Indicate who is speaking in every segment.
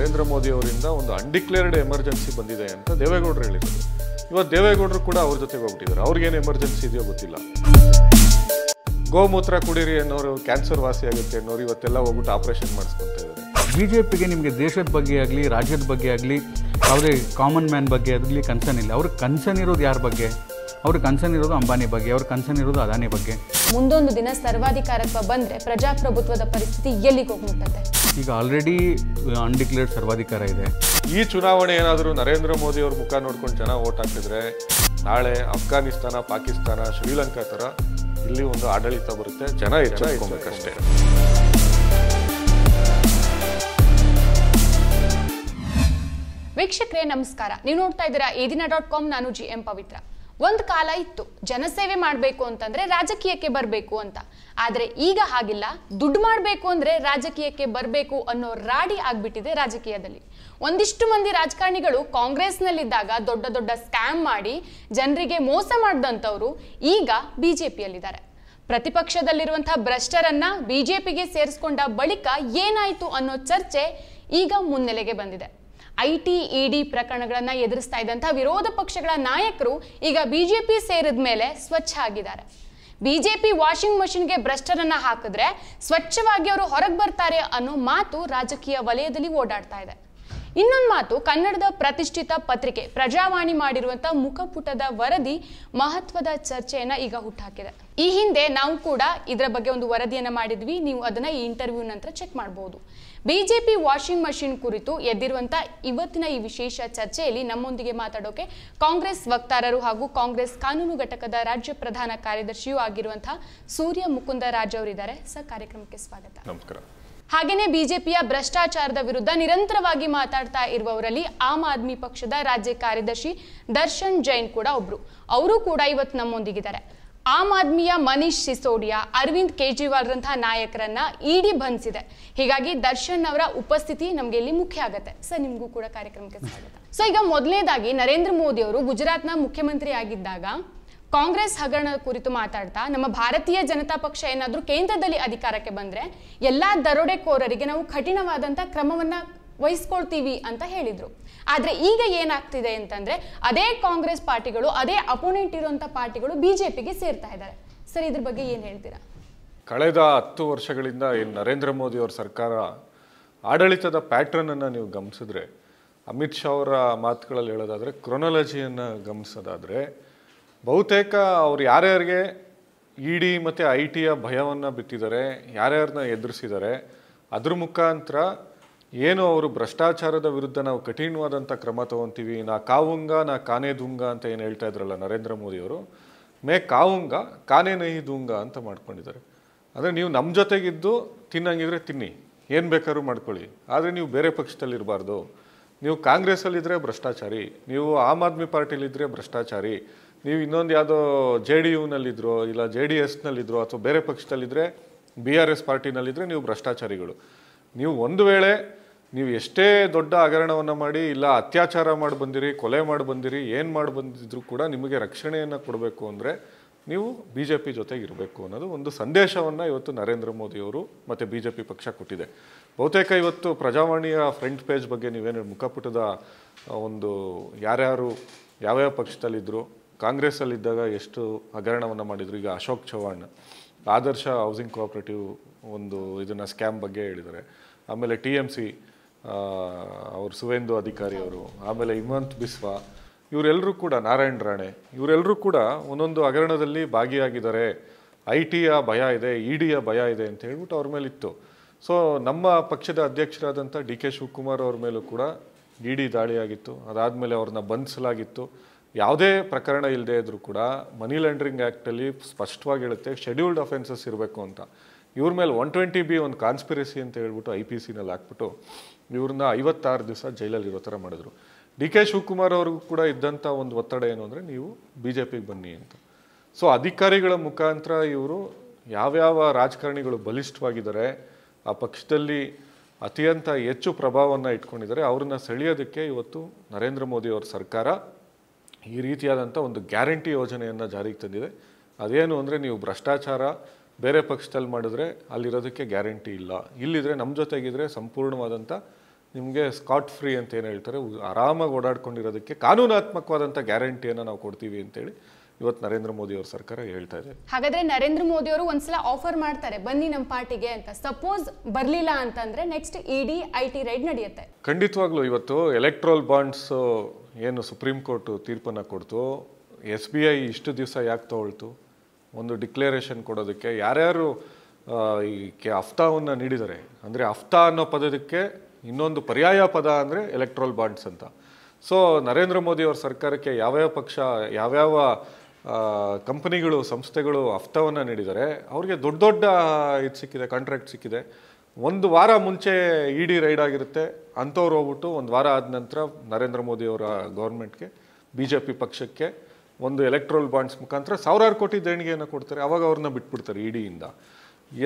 Speaker 1: ನರೇಂದ್ರ ಮೋದಿ ಅವರಿಂದ ಒಂದು undeclared emergency ಬಂದಿದೆ ಅಂತ ದೇವೇಗೌಡರು ಹೇಳಿದರು ಇವತ್ತು ದೇವೇಗೌಡರು ಕೂಡ ಅವ್ರ ಜೊತೆಗೆ ಹೋಗ್ಬಿಟ್ಟಿದ್ದಾರೆ ಅವ್ರಿಗೇನು ಎಮರ್ಜೆನ್ಸಿ ಇದೆಯೋ ಗೊತ್ತಿಲ್ಲ ಗೋಮೂತ್ರ ಕುಡೀರಿ ಅನ್ನೋರು ಕ್ಯಾನ್ಸರ್ ವಾಸಿ ಆಗುತ್ತೆ ಅನ್ನೋರು ಇವತ್ತೆಲ್ಲ ಹೋಗ್ಬಿಟ್ಟು ಆಪರೇಷನ್ ಮಾಡಿಸ್ಕೊತಾ ಇದ್ದಾರೆ ಬಿಜೆಪಿಗೆ ನಿಮಗೆ ದೇಶದ ಬಗ್ಗೆ
Speaker 2: ಆಗಲಿ ರಾಜ್ಯದ ಬಗ್ಗೆ ಆಗಲಿ ಯಾವುದೇ ಕಾಮನ್ ಮ್ಯಾನ್ ಬಗ್ಗೆ ಆಗಲಿ ಕನ್ಸರ್ನ್ ಇಲ್ಲ ಅವ್ರಿಗೆ ಕನ್ಸರ್ನ್ ಇರೋದು ಯಾರ ಬಗ್ಗೆ ಅವ್ರ ಕನ್ಸರ್ನ್ ಇರೋದು ಅಂಬಾನಿ ಬಗ್ಗೆ ಅವ್ರ ಕನ್ಸರ್ನ್ ಇರೋದು ಅದಾನಿ ಬಗ್ಗೆ
Speaker 3: ಮುಂದೊಂದು ದಿನ ಸರ್ವಾಧಿಕಾರತ್ವ ಬಂದ್ರೆ ಪ್ರಜಾಪ್ರಭುತ್ವದ ಪರಿಸ್ಥಿತಿ ಎಲ್ಲಿಗೆ ಹೋಗ್ಬಿಟ್ಟಂತೆ
Speaker 2: ಈಗ ಆಲ್ರೆಡಿ ಅನ್ಡಿಕ್ಲೇರ್ಡ್ uh, ಸರ್ವಾಧಿಕಾರ ಇದೆ
Speaker 1: ಈ ಚುನಾವಣೆ ಏನಾದರೂ ನರೇಂದ್ರ ಮೋದಿ ಅವ್ರ ಮುಖ ನೋಡ್ಕೊಂಡು ಜನ ಓಟ್ ಹಾಕಿದ್ರೆ ನಾಳೆ ಅಫ್ಘಾನಿಸ್ತಾನ ಪಾಕಿಸ್ತಾನ ಶ್ರೀಲಂಕಾ ತರ ಇಲ್ಲಿ ಒಂದು ಆಡಳಿತ ಬರುತ್ತೆ ಜನ ಎಚ್ಚರಿಕೊಬೇಕಷ್ಟೇ
Speaker 3: ವೀಕ್ಷಕರೇ ನಮಸ್ಕಾರ ನೀವು ನೋಡ್ತಾ ಇದ್ದೀರಾ ಈ ಡಾಟ್ ಕಾಮ್ ನಾನು ಜಿ ಎಂ ಪವಿತ್ರ ಒಂದು ಕಾಲ ಇತ್ತು ಜನಸೇವೆ ಮಾಡಬೇಕು ಅಂತಂದ್ರೆ ರಾಜಕೀಯಕ್ಕೆ ಬರಬೇಕು ಅಂತ ಆದರೆ ಈಗ ಹಾಗಿಲ್ಲ ದುಡ್ಡು ಮಾಡಬೇಕು ಅಂದ್ರೆ ರಾಜಕೀಯಕ್ಕೆ ಬರಬೇಕು ಅನ್ನೋ ರಾಡಿ ಆಗ್ಬಿಟ್ಟಿದೆ ರಾಜಕೀಯದಲ್ಲಿ ಒಂದಿಷ್ಟು ಮಂದಿ ರಾಜಕಾರಣಿಗಳು ಕಾಂಗ್ರೆಸ್ನಲ್ಲಿದ್ದಾಗ ದೊಡ್ಡ ದೊಡ್ಡ ಸ್ಕ್ಯಾಮ್ ಮಾಡಿ ಜನರಿಗೆ ಮೋಸ ಮಾಡಿದಂಥವ್ರು ಈಗ ಬಿಜೆಪಿಯಲ್ಲಿದ್ದಾರೆ ಪ್ರತಿಪಕ್ಷದಲ್ಲಿರುವಂತಹ ಭ್ರಷ್ಟರನ್ನ ಬಿಜೆಪಿಗೆ ಸೇರಿಸ್ಕೊಂಡ ಬಳಿಕ ಏನಾಯಿತು ಅನ್ನೋ ಚರ್ಚೆ ಈಗ ಮುನ್ನೆಲೆಗೆ ಬಂದಿದೆ ಐ ಟಿ ಇ ಡಿ ಪ್ರಕರಣಗಳನ್ನು ಎದುರಿಸ್ತಾ ಇದ್ದಂತಹ ವಿರೋಧ ಪಕ್ಷಗಳ ನಾಯಕರು ಈಗ ಬಿಜೆಪಿ ಸೇರಿದ ಮೇಲೆ ಸ್ವಚ್ಛ ಆಗಿದ್ದಾರೆ ಬಿಜೆಪಿ ವಾಷಿಂಗ್ ಮಷಿನ್ಗೆ ಭ್ರಷ್ಟರನ್ನ ಹಾಕಿದ್ರೆ ಸ್ವಚ್ಛವಾಗಿ ಅವರು ಹೊರಗೆ ಬರ್ತಾರೆ ಅನ್ನೋ ಮಾತು ರಾಜಕೀಯ ವಲಯದಲ್ಲಿ ಓಡಾಡ್ತಾ ಇದೆ ಇನ್ನೊಂದು ಮಾತು ಕನ್ನಡದ ಪ್ರತಿಷ್ಠಿತ ಪತ್ರಿಕೆ ಪ್ರಜಾವಾಣಿ ಮಾಡಿರುವಂಥ ಮುಖಪುಟದ ವರದಿ ಮಹತ್ವದ ಚರ್ಚೆಯನ್ನ ಈಗ ಹುಟ್ಟಾಕಿದೆ ಈ ಹಿಂದೆ ನಾವು ಕೂಡ ಇದರ ಬಗ್ಗೆ ಒಂದು ವರದಿಯನ್ನು ಮಾಡಿದ್ವಿ ನೀವು ಅದನ್ನ ಈ ಇಂಟರ್ವ್ಯೂ ನಂತರ ಚೆಕ್ ಮಾಡಬಹುದು ಬಿಜೆಪಿ ವಾಷಿಂಗ್ ಮಷಿನ್ ಕುರಿತು ಎದ್ದಿರುವಂತಹ ಇವತ್ತಿನ ಈ ವಿಶೇಷ ಚರ್ಚೆಯಲ್ಲಿ ನಮ್ಮೊಂದಿಗೆ ಮಾತಾಡೋಕೆ ಕಾಂಗ್ರೆಸ್ ವಕ್ತಾರರು ಹಾಗೂ ಕಾಂಗ್ರೆಸ್ ಕಾನೂನು ಘಟಕದ ರಾಜ್ಯ ಪ್ರಧಾನ ಕಾರ್ಯದರ್ಶಿಯೂ ಆಗಿರುವಂತಹ ಸೂರ್ಯ ಮುಕುಂದ ರಾಜ್ ಅವರಿದ್ದಾರೆ ಸರ್ ಕಾರ್ಯಕ್ರಮಕ್ಕೆ ಸ್ವಾಗತ ನಮಸ್ಕಾರ ಹಾಗೇನೆ ಬಿಜೆಪಿಯ ಭ್ರಷ್ಟಾಚಾರದ ವಿರುದ್ಧ ನಿರಂತರವಾಗಿ ಮಾತಾಡ್ತಾ ಇರುವವರಲ್ಲಿ ಆಮ್ ಆದ್ಮಿ ಪಕ್ಷದ ರಾಜ್ಯ ಕಾರ್ಯದರ್ಶಿ ದರ್ಶನ್ ಜೈನ್ ಕೂಡ ಒಬ್ರು ಅವರು ಕೂಡ ಇವತ್ತು ನಮ್ಮೊಂದಿಗಿದ್ದಾರೆ ಆಮ್ ಆದ್ಮಿಯ ಮನೀಶ್ ಸಿಸೋಡಿಯಾ ಅರವಿಂದ್ ರಂತಹ ನಾಯಕರನ್ನ ಇಡಿ ಬಂಧಿಸಿದೆ ಹೀಗಾಗಿ ದರ್ಶನ್ ಅವರ ಉಪಸ್ಥಿತಿ ನಮಗೆ ಇಲ್ಲಿ ಮುಖ್ಯ ಆಗುತ್ತೆ ಸರ್ ನಿಮಗೂ ಕೂಡ ಕಾರ್ಯಕ್ರಮಕ್ಕೆ ಸ್ವಾಗತ ಸೊ ಈಗ ಮೊದಲನೇದಾಗಿ ನರೇಂದ್ರ ಮೋದಿ ಅವರು ನ ಮುಖ್ಯಮಂತ್ರಿ ಆಗಿದ್ದಾಗ ಕಾಂಗ್ರೆಸ್ ಹಗರಣ ಕುರಿತು ಮಾತಾಡ್ತಾ ನಮ್ಮ ಭಾರತೀಯ ಜನತಾ ಪಕ್ಷ ಏನಾದರೂ ಕೇಂದ್ರದಲ್ಲಿ ಅಧಿಕಾರಕ್ಕೆ ಬಂದ್ರೆ ಎಲ್ಲಾ ದರೋಡೆಕೋರರಿಗೆ ನಾವು ಕಠಿಣವಾದಂತ ಕ್ರಮವನ್ನ ವಹಿಸ್ಕೊಳ್ತೀವಿ ಅಂತ ಹೇಳಿದರು ಆದರೆ ಈಗ ಏನಾಗ್ತಿದೆ ಅಂತಂದರೆ ಅದೇ ಕಾಂಗ್ರೆಸ್ ಪಾರ್ಟಿಗಳು ಅದೇ ಅಪೋನೆಂಟ್ ಇರುವಂಥ ಪಾರ್ಟಿಗಳು ಬಿ ಜೆ ಪಿಗೆ ಸೇರ್ತಾ ಇದ್ದಾರೆ ಸರ್ ಇದ್ರ ಬಗ್ಗೆ ಏನು ಹೇಳ್ತೀರಾ
Speaker 1: ಕಳೆದ ಹತ್ತು ವರ್ಷಗಳಿಂದ ಈ ನರೇಂದ್ರ ಮೋದಿ ಅವರ ಸರ್ಕಾರ ಆಡಳಿತದ ಪ್ಯಾಟ್ರನನ್ನು ನೀವು ಗಮನಿಸಿದ್ರೆ ಅಮಿತ್ ಶಾ ಅವರ ಮಾತುಗಳಲ್ಲಿ ಹೇಳೋದಾದರೆ ಕ್ರೊನಾಲಜಿಯನ್ನು ಗಮನಿಸೋದಾದರೆ ಬಹುತೇಕ ಅವ್ರು ಯಾರ್ಯಾರಿಗೆ ಇ ಡಿ ಮತ್ತು ಐ ಟಿಯ ಭಯವನ್ನು ಬಿತ್ತಿದ್ದಾರೆ ಯಾರ್ಯಾರನ್ನ ಎದುರಿಸಿದ್ದಾರೆ ಅದ್ರ ಮುಖಾಂತರ ಏನು ಅವರು ಭ್ರಷ್ಟಾಚಾರದ ವಿರುದ್ಧ ನಾವು ಕಠಿಣವಾದಂಥ ಕ್ರಮ ತಗೊಂತೀವಿ ನಾ ಕಾವುಂಗ ನಾ ಕಾನೇ ದುಂಗ ಅಂತ ಏನು ಹೇಳ್ತಾ ಇದ್ರಲ್ಲ ನರೇಂದ್ರ ಮೋದಿಯವರು ಮೇ ಕಾವುಂಗ ಕಾನೆ ನಹಿ ದುಂಗ ಅಂತ ಮಾಡ್ಕೊಂಡಿದ್ದಾರೆ ಅಂದರೆ ನೀವು ನಮ್ಮ ಜೊತೆಗಿದ್ದು ತಿನ್ನಂಗಿದ್ರೆ ತಿನ್ನಿ ಏನು ಬೇಕಾದ್ರೂ ಮಾಡ್ಕೊಳ್ಳಿ ಆದರೆ ನೀವು ಬೇರೆ ಪಕ್ಷದಲ್ಲಿರಬಾರ್ದು ನೀವು ಕಾಂಗ್ರೆಸ್ಸಲ್ಲಿದ್ದರೆ ಭ್ರಷ್ಟಾಚಾರಿ ನೀವು ಆಮ್ ಆದ್ಮಿ ಪಾರ್ಟಿಯಲ್ಲಿದ್ದರೆ ಭ್ರಷ್ಟಾಚಾರಿ ನೀವು ಇನ್ನೊಂದು ಯಾವುದೋ ಜೆ ಡಿ ಯುನಲ್ಲಿದ್ದರು ಇಲ್ಲ ಜೆ ಡಿ ಎಸ್ನಲ್ಲಿದ್ದರು ಅಥವಾ ಬೇರೆ ಪಕ್ಷದಲ್ಲಿದ್ದರೆ ಬಿ ಆರ್ ಎಸ್ ಪಾರ್ಟಿನಲ್ಲಿದ್ದರೆ ನೀವು ಭ್ರಷ್ಟಾಚಾರಿಗಳು ನೀವು ಒಂದು ವೇಳೆ ನೀವು ಎಷ್ಟೇ ದೊಡ್ಡ ಹಗರಣವನ್ನು ಮಾಡಿ ಇಲ್ಲ ಅತ್ಯಾಚಾರ ಮಾಡಿ ಬಂದಿರಿ ಕೊಲೆ ಮಾಡಿ ಬಂದಿರಿ ಏನು ಮಾಡಿ ಬಂದಿದ್ರು ಕೂಡ ನಿಮಗೆ ರಕ್ಷಣೆಯನ್ನು ಕೊಡಬೇಕು ಅಂದರೆ ನೀವು ಬಿ ಜೆ ಪಿ ಜೊತೆಗೆ ಇರಬೇಕು ಅನ್ನೋದು ಒಂದು ಸಂದೇಶವನ್ನು ಇವತ್ತು ನರೇಂದ್ರ ಮೋದಿಯವರು ಮತ್ತು ಬಿ ಜೆ ಪಿ ಪಕ್ಷ ಕೊಟ್ಟಿದೆ ಬಹುತೇಕ ಇವತ್ತು ಪ್ರಜಾವಾಣಿಯ ಫ್ರಂಟ್ ಪೇಜ್ ಬಗ್ಗೆ ನೀವೇನು ಮುಖಪುಟದ ಒಂದು ಯಾರ್ಯಾರು ಯಾವ್ಯಾವ ಪಕ್ಷದಲ್ಲಿದ್ದರು ಕಾಂಗ್ರೆಸ್ಸಲ್ಲಿದ್ದಾಗ ಎಷ್ಟು ಹಗರಣವನ್ನು ಮಾಡಿದರು ಈಗ ಅಶೋಕ್ ಚೌಹಾಣ್ ಆದರ್ಶ ಹೌಸಿಂಗ್ ಕೋಆಪ್ರೇಟಿವ್ ಒಂದು ಇದನ್ನು ಸ್ಕ್ಯಾಮ್ ಬಗ್ಗೆ ಹೇಳಿದ್ದಾರೆ ಆಮೇಲೆ ಟಿ ಎಮ್ ಸಿ ಅವರು ಸುವೇಂದು ಅಧಿಕಾರಿ ಅವರು ಆಮೇಲೆ ಹಿಮಂತ್ ಬಿಸ್ವಾ ಇವರೆಲ್ಲರೂ ಕೂಡ ನಾರಾಯಣ್ ರಾಣೆ ಇವರೆಲ್ಲರೂ ಕೂಡ ಒಂದೊಂದು ಹಗರಣದಲ್ಲಿ ಭಾಗಿಯಾಗಿದ್ದಾರೆ ಐ ಟಿಯ ಭಯ ಇದೆ ಇ ಡಿಯ ಭಯ ಇದೆ ಅಂತ ಹೇಳ್ಬಿಟ್ಟು ಅವ್ರ ಮೇಲಿತ್ತು ಸೊ ನಮ್ಮ ಪಕ್ಷದ ಅಧ್ಯಕ್ಷರಾದಂಥ ಡಿ ಕೆ ಶಿವಕುಮಾರ್ ಅವ್ರ ಮೇಲೂ ಕೂಡ ಇ ಡಿ ದಾಳಿಯಾಗಿತ್ತು ಅದಾದಮೇಲೆ ಅವ್ರನ್ನ ಬಂಧಿಸಲಾಗಿತ್ತು ಯಾವುದೇ ಪ್ರಕರಣ ಇಲ್ಲದೆ ಇದ್ದರೂ ಕೂಡ ಮನಿ ಲಾಂಡ್ರಿಂಗ್ ಆ್ಯಕ್ಟಲ್ಲಿ ಸ್ಪಷ್ಟವಾಗಿ ಹೇಳುತ್ತೆ ಶೆಡ್ಯೂಲ್ಡ್ ಅಫೆನ್ಸಸ್ ಇರಬೇಕು ಅಂತ ಇವ್ರ ಮೇಲೆ ಒನ್ ಟ್ವೆಂಟಿ ಬಿ ಒಂದು ಕಾನ್ಸ್ಪಿರಸಿ ಅಂತ ಹೇಳ್ಬಿಟ್ಟು ಐ ಪಿ ಸಿನಲ್ಲಿ ಹಾಕ್ಬಿಟ್ಟು ಇವ್ರನ್ನ ಐವತ್ತಾರು ದಿವಸ ಇರೋ ಥರ ಮಾಡಿದ್ರು ಡಿ ಕೆ ಶಿವಕುಮಾರ್ ಅವ್ರಿಗೂ ಕೂಡ ಇದ್ದಂಥ ಒಂದು ಒತ್ತಡ ಏನು ಅಂದರೆ ನೀವು ಬಿ ಜೆ ಪಿಗೆ ಬನ್ನಿ ಅಂತ ಸೊ ಅಧಿಕಾರಿಗಳ ಮುಖಾಂತರ ಇವರು ಯಾವ್ಯಾವ ರಾಜಕಾರಣಿಗಳು ಬಲಿಷ್ಠವಾಗಿದ್ದಾರೆ ಆ ಪಕ್ಷದಲ್ಲಿ ಅತ್ಯಂತ ಹೆಚ್ಚು ಪ್ರಭಾವವನ್ನು ಇಟ್ಕೊಂಡಿದ್ದಾರೆ ಅವ್ರನ್ನ ಸೆಳೆಯೋದಕ್ಕೆ ಇವತ್ತು ನರೇಂದ್ರ ಮೋದಿ ಅವರ ಸರ್ಕಾರ ಈ ರೀತಿಯಾದಂಥ ಒಂದು ಗ್ಯಾರಂಟಿ ಯೋಜನೆಯನ್ನು ಜಾರಿಗೆ ತಂದಿದೆ ಅದೇನು ಅಂದರೆ ನೀವು ಭ್ರಷ್ಟಾಚಾರ ಬೇರೆ ಪಕ್ಷದಲ್ಲಿ ಮಾಡಿದ್ರೆ ಅಲ್ಲಿರೋದಕ್ಕೆ ಗ್ಯಾರಂಟಿ ಇಲ್ಲ ಇಲ್ಲಿದ್ರೆ ನಮ್ಮ ಜೊತೆಗಿದ್ರೆ ಸಂಪೂರ್ಣವಾದಂಥ ನಿಮಗೆ ಸ್ಕಾಟ್ ಫ್ರೀ ಅಂತ ಏನು ಹೇಳ್ತಾರೆ ಆರಾಮಾಗಿ ಓಡಾಡ್ಕೊಂಡಿರೋದಕ್ಕೆ ಕಾನೂನಾತ್ಮಕವಾದಂಥ ಗ್ಯಾರಂಟಿಯನ್ನು ನಾವು ಕೊಡ್ತೀವಿ ಅಂತೇಳಿ ಇವತ್ತು ನರೇಂದ್ರ ಮೋದಿ ಅವ್ರ ಸರ್ಕಾರ ಹೇಳ್ತಾ ಇದೆ
Speaker 3: ಹಾಗಾದರೆ ನರೇಂದ್ರ ಮೋದಿ ಅವರು ಒಂದ್ಸಲ ಆಫರ್ ಮಾಡ್ತಾರೆ ಬನ್ನಿ ನಮ್ಮ ಪಾರ್ಟಿಗೆ ಅಂತ ಸಪೋಸ್ ಬರಲಿಲ್ಲ ಅಂತಂದರೆ next D e I T raid ನಡೆಯುತ್ತೆ
Speaker 1: ಖಂಡಿತವಾಗ್ಲೂ ಇವತ್ತು ಎಲೆಕ್ಟ್ರೋಲ್ ಬಾಂಡ್ಸ್ ಏನು ಸುಪ್ರೀಂ ಕೋರ್ಟ್ ತೀರ್ಪನ್ನು ಕೊಡ್ತು ಎಸ್ ಬಿ ಐ ಇಷ್ಟು ದಿವಸ ಯಾಕೆ ತಗೊಳ್ತು ಒಂದು ಡಿಕ್ಲೇರೇಷನ್ ಕೊಡೋದಕ್ಕೆ ಯಾರ್ಯಾರು ಈ ಕೆ ಅಫ್ತಾವನ್ನು ನೀಡಿದ್ದಾರೆ ಅಂದರೆ ಅಫ್ತಾ ಅನ್ನೋ ಪದಕ್ಕೆ ಇನ್ನೊಂದು ಪರ್ಯಾಯ ಪದ ಅಂದರೆ ಎಲೆಕ್ಟ್ರಲ್ ಬಾಂಡ್ಸ್ ಅಂತ ಸೊ ನರೇಂದ್ರ ಮೋದಿ ಅವ್ರ ಸರ್ಕಾರಕ್ಕೆ ಯಾವ್ಯಾವ ಪಕ್ಷ ಯಾವ್ಯಾವ ಕಂಪನಿಗಳು ಸಂಸ್ಥೆಗಳು ಹಫ್ತವನ್ನು ನೀಡಿದ್ದಾರೆ ಅವರಿಗೆ ದೊಡ್ಡ ದೊಡ್ಡ ಇದು ಸಿಕ್ಕಿದೆ ಕಾಂಟ್ರಾಕ್ಟ್ ಸಿಕ್ಕಿದೆ ಒಂದು ವಾರ ಮುಂಚೆ ಇ ಡಿ ರೈಡ್ ಆಗಿರುತ್ತೆ ಅಂಥವ್ರು ಹೋಗ್ಬಿಟ್ಟು ಒಂದು ವಾರ ಆದ ನಂತರ ನರೇಂದ್ರ ಅವರ ಗೌರ್ಮೆಂಟ್ಗೆ ಬಿ ಜೆ ಪಿ ಪಕ್ಷಕ್ಕೆ ಒಂದು ಎಲೆಕ್ಟ್ರೋಲ್ ಬಾಂಡ್ಸ್ ಮುಖಾಂತರ ಸಾವಿರಾರು ಕೋಟಿ ದೇಣಿಗೆಯನ್ನು ಕೊಡ್ತಾರೆ ಅವಾಗ ಅವ್ರನ್ನ ಬಿಟ್ಬಿಡ್ತಾರೆ e ಇಡಿಯಿಂದ